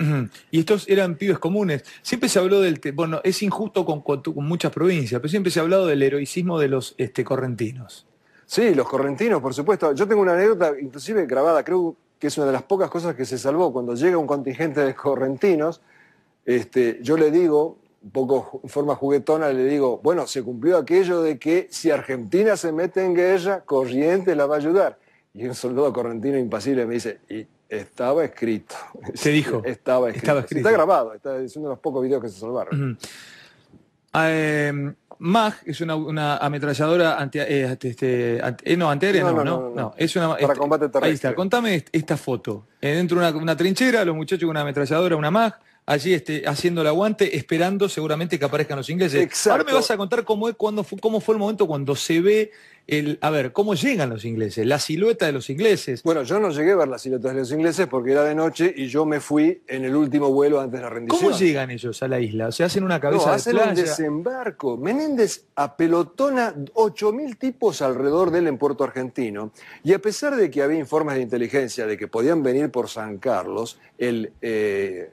Y estos eran pibes comunes. Siempre se habló del... Bueno, es injusto con, muchas provincias, pero siempre se ha hablado del heroicismo de los este, correntinos. Sí, los correntinos, por supuesto. Yo tengo una anécdota, inclusive grabada, creo que es una de las pocas cosas que se salvó. Cuando llega un contingente de correntinos, este, yo le digo, un poco en forma juguetona le digo, bueno, se cumplió aquello de que si Argentina se mete en guerra, Corriente la va a ayudar. Y un soldado correntino impasible me dice, y estaba escrito. Se dijo. <laughs> Estaba escrito. Estaba Está grabado, está, es uno de los pocos videos que se salvaron. Ah, em, MAG es una, ametralladora anti, no, no no, es una, para este, combate terrestre. Ahí está, contame esta foto. Eh, dentro de una, una, trinchera, los muchachos con una ametralladora, una MAG, allí este, haciendo el aguante, esperando seguramente que aparezcan los ingleses. Exacto. Ahora me vas a contar cómo, es, cuando fue, cómo fue el momento cuando se ve el, a ver, ¿cómo llegan los ingleses? La silueta de los ingleses. Bueno, yo no llegué a ver la silueta de los ingleses porque era de noche y yo me fui en el último vuelo antes de la rendición. ¿Cómo llegan ellos a la isla? ¿Se hacen una cabeza de hacen un desembarco. Menéndez apelotona 8.000 tipos alrededor de él en Puerto Argentino y a pesar de que había informes de inteligencia de que podían venir por San Carlos, el eh,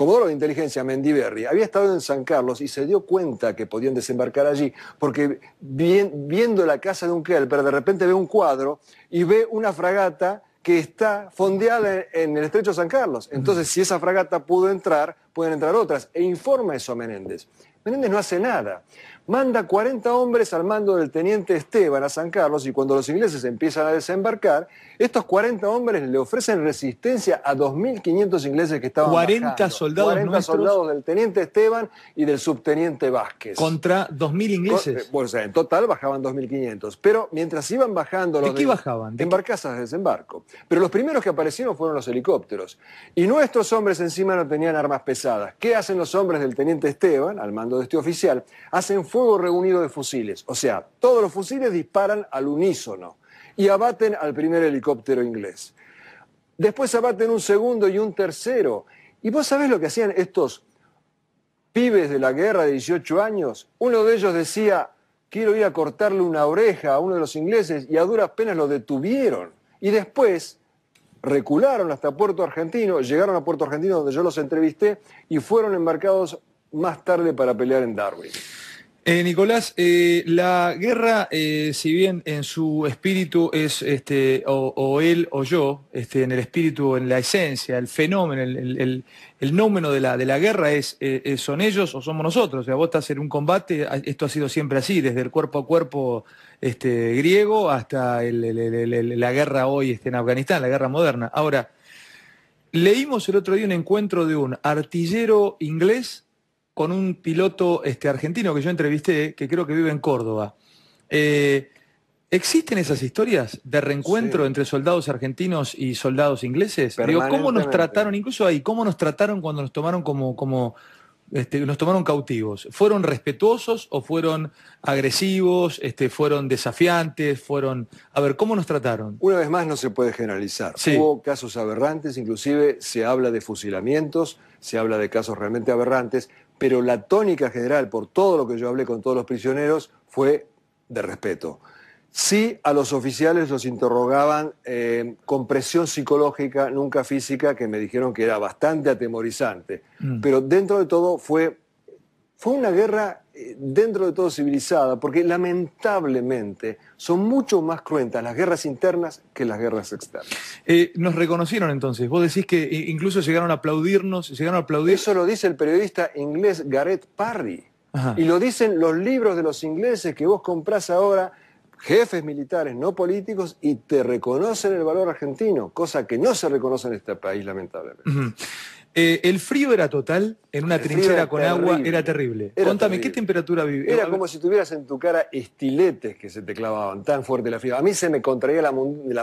comodoro de inteligencia Mendiverri, había estado en San Carlos y se dio cuenta que podían desembarcar allí, porque viendo la casa de un ...pero de repente ve un cuadro y ve una fragata que está fondeada en el estrecho de San Carlos. Entonces, si esa fragata pudo entrar, pueden entrar otras. E informa eso a Menéndez. Menéndez no hace nada manda 40 hombres al mando del teniente Esteban a San Carlos y cuando los ingleses empiezan a desembarcar, estos 40 hombres le ofrecen resistencia a 2.500 ingleses que estaban 40 bajando. soldados 40 soldados del teniente Esteban y del subteniente Vázquez. Contra 2.000 ingleses. Eh, bueno, o sea, en total bajaban 2.500. Pero mientras iban bajando los... ¿De ¿De desembarco. Pero los primeros que aparecieron fueron los helicópteros. Y nuestros hombres encima no tenían armas pesadas. ¿Qué hacen los hombres del teniente Esteban, al mando de este oficial? Hacen reunido de fusiles. O sea, todos los fusiles disparan al unísono y abaten al primer helicóptero inglés. Después abaten un segundo y un tercero. ¿Y vos sabés lo que hacían estos pibes de la guerra de 18 años? Uno de ellos decía, quiero ir a cortarle una oreja a uno de los ingleses y a duras penas lo detuvieron. Y después recularon hasta Puerto Argentino, llegaron a Puerto Argentino donde yo los entrevisté y fueron embarcados más tarde para pelear en Darwin. Eh, Nicolás, eh, la guerra, eh, si bien en su espíritu es este, o, él o yo, este, en el espíritu, en la esencia, el fenómeno, el, nómeno de la, guerra es son ellos o somos nosotros. O sea, vos estás en un combate, esto ha sido siempre así, desde el cuerpo a cuerpo este, griego hasta la guerra hoy este, en Afganistán, la guerra moderna. Ahora, leímos el otro día un encuentro de un artillero inglés con un piloto este, argentino que yo entrevisté, que creo que vive en Córdoba. Eh, ¿Existen esas historias de reencuentro entre soldados argentinos y soldados ingleses? ¿cómo nos trataron, incluso ahí, cómo nos trataron cuando nos tomaron como, como este, nos tomaron cautivos? ¿Fueron respetuosos o fueron agresivos? Este, ¿Fueron desafiantes? ¿Fueron. A ver, ¿cómo nos trataron? Una vez más, no se puede generalizar. Hubo casos aberrantes, inclusive se habla de fusilamientos, se habla de casos realmente aberrantes, pero la tónica general, por todo lo que yo hablé con todos los prisioneros, fue de respeto. Sí, a los oficiales los interrogaban eh, con presión psicológica, nunca física, que me dijeron que era bastante atemorizante. Mm. Pero dentro de todo fue fue una guerra eh, dentro de todo civilizada, porque lamentablemente son mucho más cruentas las guerras internas que las guerras externas. Eh, nos reconocieron entonces, vos decís que incluso llegaron a aplaudirnos, llegaron a aplaudir. Eso lo dice el periodista inglés Gareth Parry, y lo dicen los libros de los ingleses que vos comprás ahora, jefes militares no políticos, y te reconocen el valor argentino, cosa que no se reconoce en este país, lamentablemente. Eh, el frío era total, en una trinchera con agua era terrible. Contame, ¿qué temperatura vivía? Era como si tuvieras en tu cara estiletes que se te clavaban, tan fuerte la frío. A mí se me contraía la,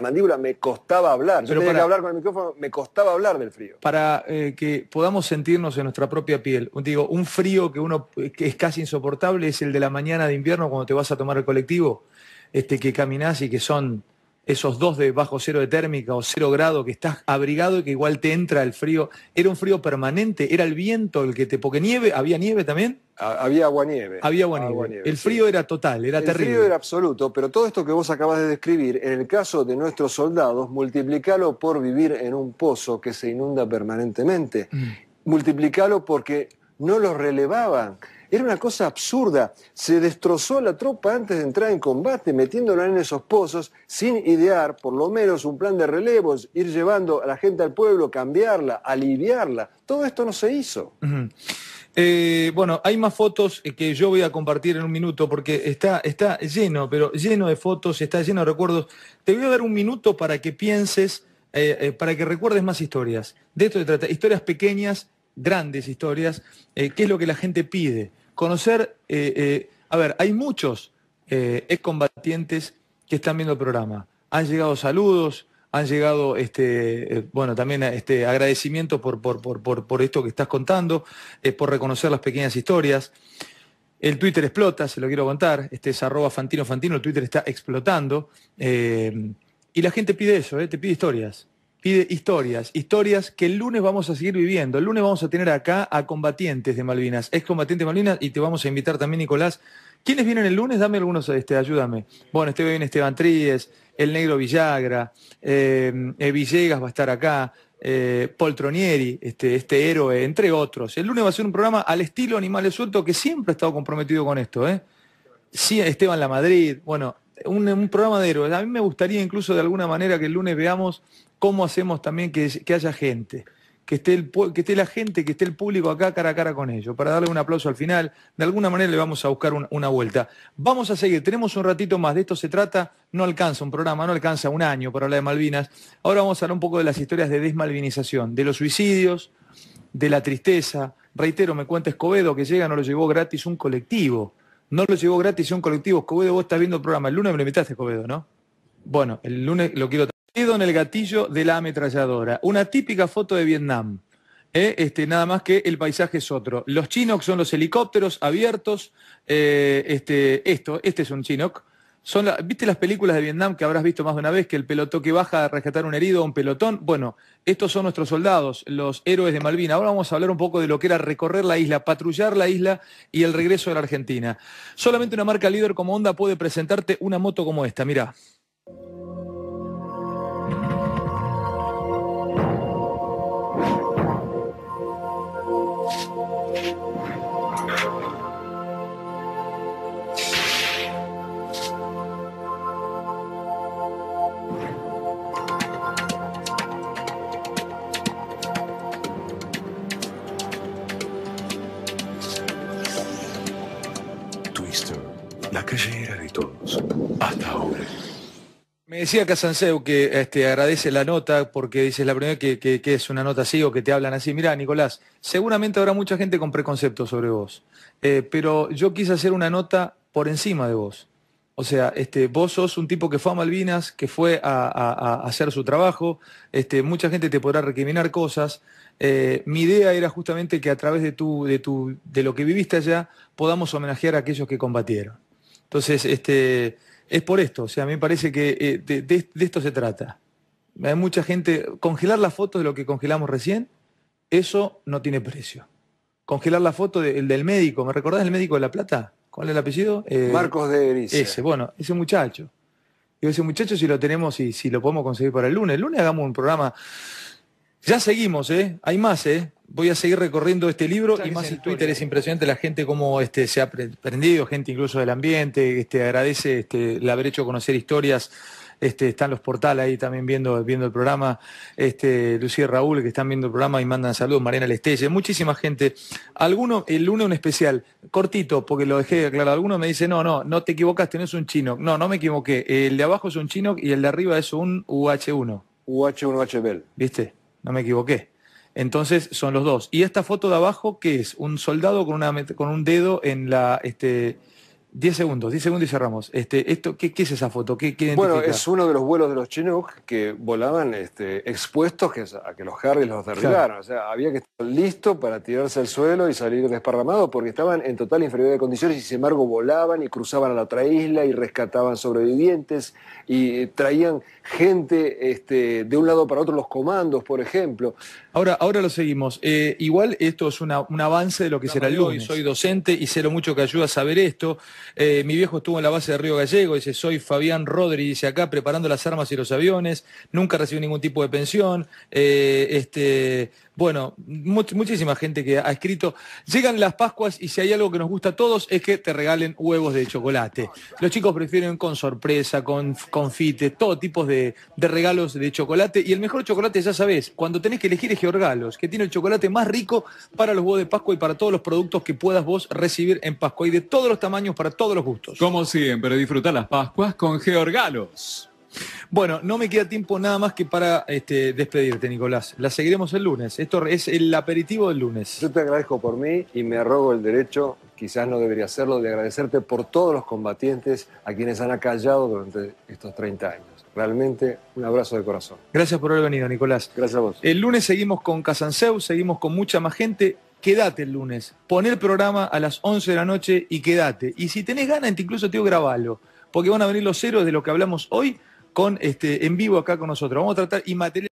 mandíbula, me costaba hablar. Pero para, hablar con el micrófono, me costaba hablar del frío. Para eh, que podamos sentirnos en nuestra propia piel. Digo, un frío que uno que es casi insoportable es el de la mañana de invierno cuando te vas a tomar el colectivo, este, que caminás y que son esos dos de bajo cero de térmica o cero grado que estás abrigado y que igual te entra el frío. Era un frío permanente, era el viento el que te. Porque nieve, ¿había nieve también? Ah, había agua-nieve. Había agua-nieve. el frío era total, era terrible. El frío era absoluto, pero todo esto que vos acabas de describir, en el caso de nuestros soldados, multiplicalo por vivir en un pozo que se inunda permanentemente. Mm. Multiplícalo porque no los relevaban. Era una cosa absurda. Se destrozó la tropa antes de entrar en combate, metiéndola en esos pozos sin idear por lo menos un plan de relevos, ir llevando a la gente al pueblo, cambiarla, aliviarla. Todo esto no se hizo. Eh, bueno, hay más fotos eh, que yo voy a compartir en un minuto porque está, está lleno, pero lleno de fotos, está lleno de recuerdos. Te voy a dar un minuto para que pienses, eh, para que recuerdes más historias. De esto se trata, historias pequeñas grandes historias, eh, qué es lo que la gente pide. Conocer, eh, eh, a ver, hay muchos excombatientes que están viendo el programa. Han llegado saludos, han llegado, este, bueno, también este, agradecimiento por, por, esto que estás contando, por reconocer las pequeñas historias. El Twitter explota, se lo quiero contar, este es arroba Fantino Fantino, el Twitter está explotando. y la gente pide eso, te pide historias y de historias, historias que el lunes vamos a seguir viviendo. El lunes vamos a tener acá a combatientes de Malvinas, es de Malvinas, y te vamos a invitar también, Nicolás. ¿Quiénes vienen el lunes? Dame algunos, este, ayúdame. Bueno, este viene Esteban Tríes, el negro Villagra, eh, eh, Villegas va a estar acá, eh, Poltronieri, este, este héroe, entre otros. El lunes va a ser un programa al estilo Animales sueltos, que siempre ha estado comprometido con esto, ¿eh? Sí, Esteban La Madrid, bueno, un, un programa de héroes. A mí me gustaría incluso de alguna manera que el lunes veamos cómo hacemos también que, haya gente, que esté, la gente, que esté el público acá cara a cara con ellos, para darle un aplauso al final. De alguna manera le vamos a buscar una vuelta. Vamos a seguir, tenemos un ratito más, de esto se trata, no alcanza un programa, no alcanza un año para hablar de Malvinas. Ahora vamos a hablar un poco de las historias de desmalvinización, de los suicidios, de la tristeza. Reitero, me cuenta Escobedo que llega, no lo llevó gratis un colectivo. No lo llevó gratis un colectivo. Escobedo, vos estás viendo el programa. El lunes me lo invitaste, Escobedo, ¿no? Bueno, el lunes lo quiero en el gatillo de la ametralladora. Una típica foto de Vietnam. ¿eh? este, nada más que el paisaje es otro. Los chinook son los helicópteros abiertos. Eh, este, esto, este es un chinook. Son ¿Viste las películas de Vietnam que habrás visto más de una vez? Que el pelotón que baja a rescatar un herido, un pelotón. Bueno, estos son nuestros soldados, los héroes de Malvina. Ahora vamos a hablar un poco de lo que era recorrer la isla, patrullar la isla y el regreso de la Argentina. Solamente una marca líder como Honda puede presentarte una moto como esta, mirá. Twister, la calle era de todos, hasta ahora. Me decía Casanseu que este, agradece la nota porque dice la primera que, es una nota así o que te hablan así. Mira, Nicolás, seguramente habrá mucha gente con preconceptos sobre vos, eh, pero yo quise hacer una nota por encima de vos. O sea, este, vos sos un tipo que fue a Malvinas, que fue a, hacer su trabajo, este, mucha gente te podrá recriminar cosas. Eh, mi idea era justamente que a través de, tu, de, de lo que viviste allá podamos homenajear a aquellos que combatieron. Entonces, este, es por esto. O sea, a me parece que eh, de, esto se trata. Hay mucha gente. Congelar la foto de lo que congelamos recién, eso no tiene precio. Congelar la foto del médico. ¿Me recordás el médico de La Plata? ¿Cuál es el apellido? Eh, Marcos de Erice. Ese, bueno, ese muchacho. Y ese muchacho, si lo tenemos y si lo podemos conseguir para el lunes. El lunes hagamos un programa. Ya seguimos, ¿eh? Hay más, ¿eh? voy a seguir recorriendo este libro y más en Twitter es impresionante la gente cómo este, se ha aprendido, gente incluso del ambiente, este, agradece este, el haber hecho conocer historias. Este, están los portales ahí también viendo, viendo el programa, este, Lucía y Raúl que están viendo el programa y mandan saludos, Mariana Lestelle, muchísima gente. Alguno, el lunes un especial, cortito, porque lo dejé claro, alguno me dice, no, no, no te equivocaste, no es un chino. No, no me equivoqué. El de abajo es un chino y el de arriba es un UH1. UH1 hb ¿Viste? No me equivoqué. Entonces son los dos. Y esta foto de abajo, que es? Un soldado con, un dedo en la, este, 10 segundos, 10 segundos y cerramos. Este, esto, ¿qué, es esa foto? ¿Qué, bueno, es uno de los vuelos de los Chinook que volaban este, expuestos a que los Harris los derribaran. O sea, había que estar listo para tirarse al suelo y salir desparramado porque estaban en total inferioridad de condiciones y sin embargo volaban y cruzaban a la otra isla y rescataban sobrevivientes y eh, traían gente este, de un lado para otro, los comandos, por ejemplo. Ahora, ahora lo seguimos. Eh, igual esto es un avance de lo que será el lunes. Soy docente y sé lo mucho que ayuda a saber esto. Eh, mi viejo estuvo en la base de Río Gallego, dice, soy Fabián Rodríguez dice acá, preparando las armas y los aviones, nunca recibí ningún tipo de pensión, eh, este, bueno, muchísima gente que ha escrito. Llegan las Pascuas y si hay algo que nos gusta a todos es que te regalen huevos de chocolate. Los chicos prefieren con sorpresa, con confites, todo tipo de, regalos de chocolate. Y el mejor chocolate, ya sabes, cuando tenés que elegir es Georgalos, que tiene el chocolate más rico para los huevos de Pascua y para todos los productos que puedas vos recibir en Pascua. Y de todos los tamaños, para todos los gustos. Como siempre, disfruta las Pascuas con Georgalos. Bueno, no me queda tiempo nada más que para este, despedirte, Nicolás. La seguiremos el lunes. Esto es el aperitivo del lunes. Yo te agradezco por mí y me arrogo el derecho, quizás no debería hacerlo, de agradecerte por todos los combatientes a quienes han acallado durante estos 30 años. Realmente un abrazo de corazón. Gracias por haber venido, Nicolás. Gracias a vos. El lunes seguimos con Casanseu, seguimos con mucha más gente quédate el lunes. Pon el programa a las 11 de la noche y quédate. Y si tenés ganas, incluso te digo, grabalo. Porque van a venir los héroes de lo que hablamos hoy con este, en vivo acá con nosotros. Vamos a tratar material.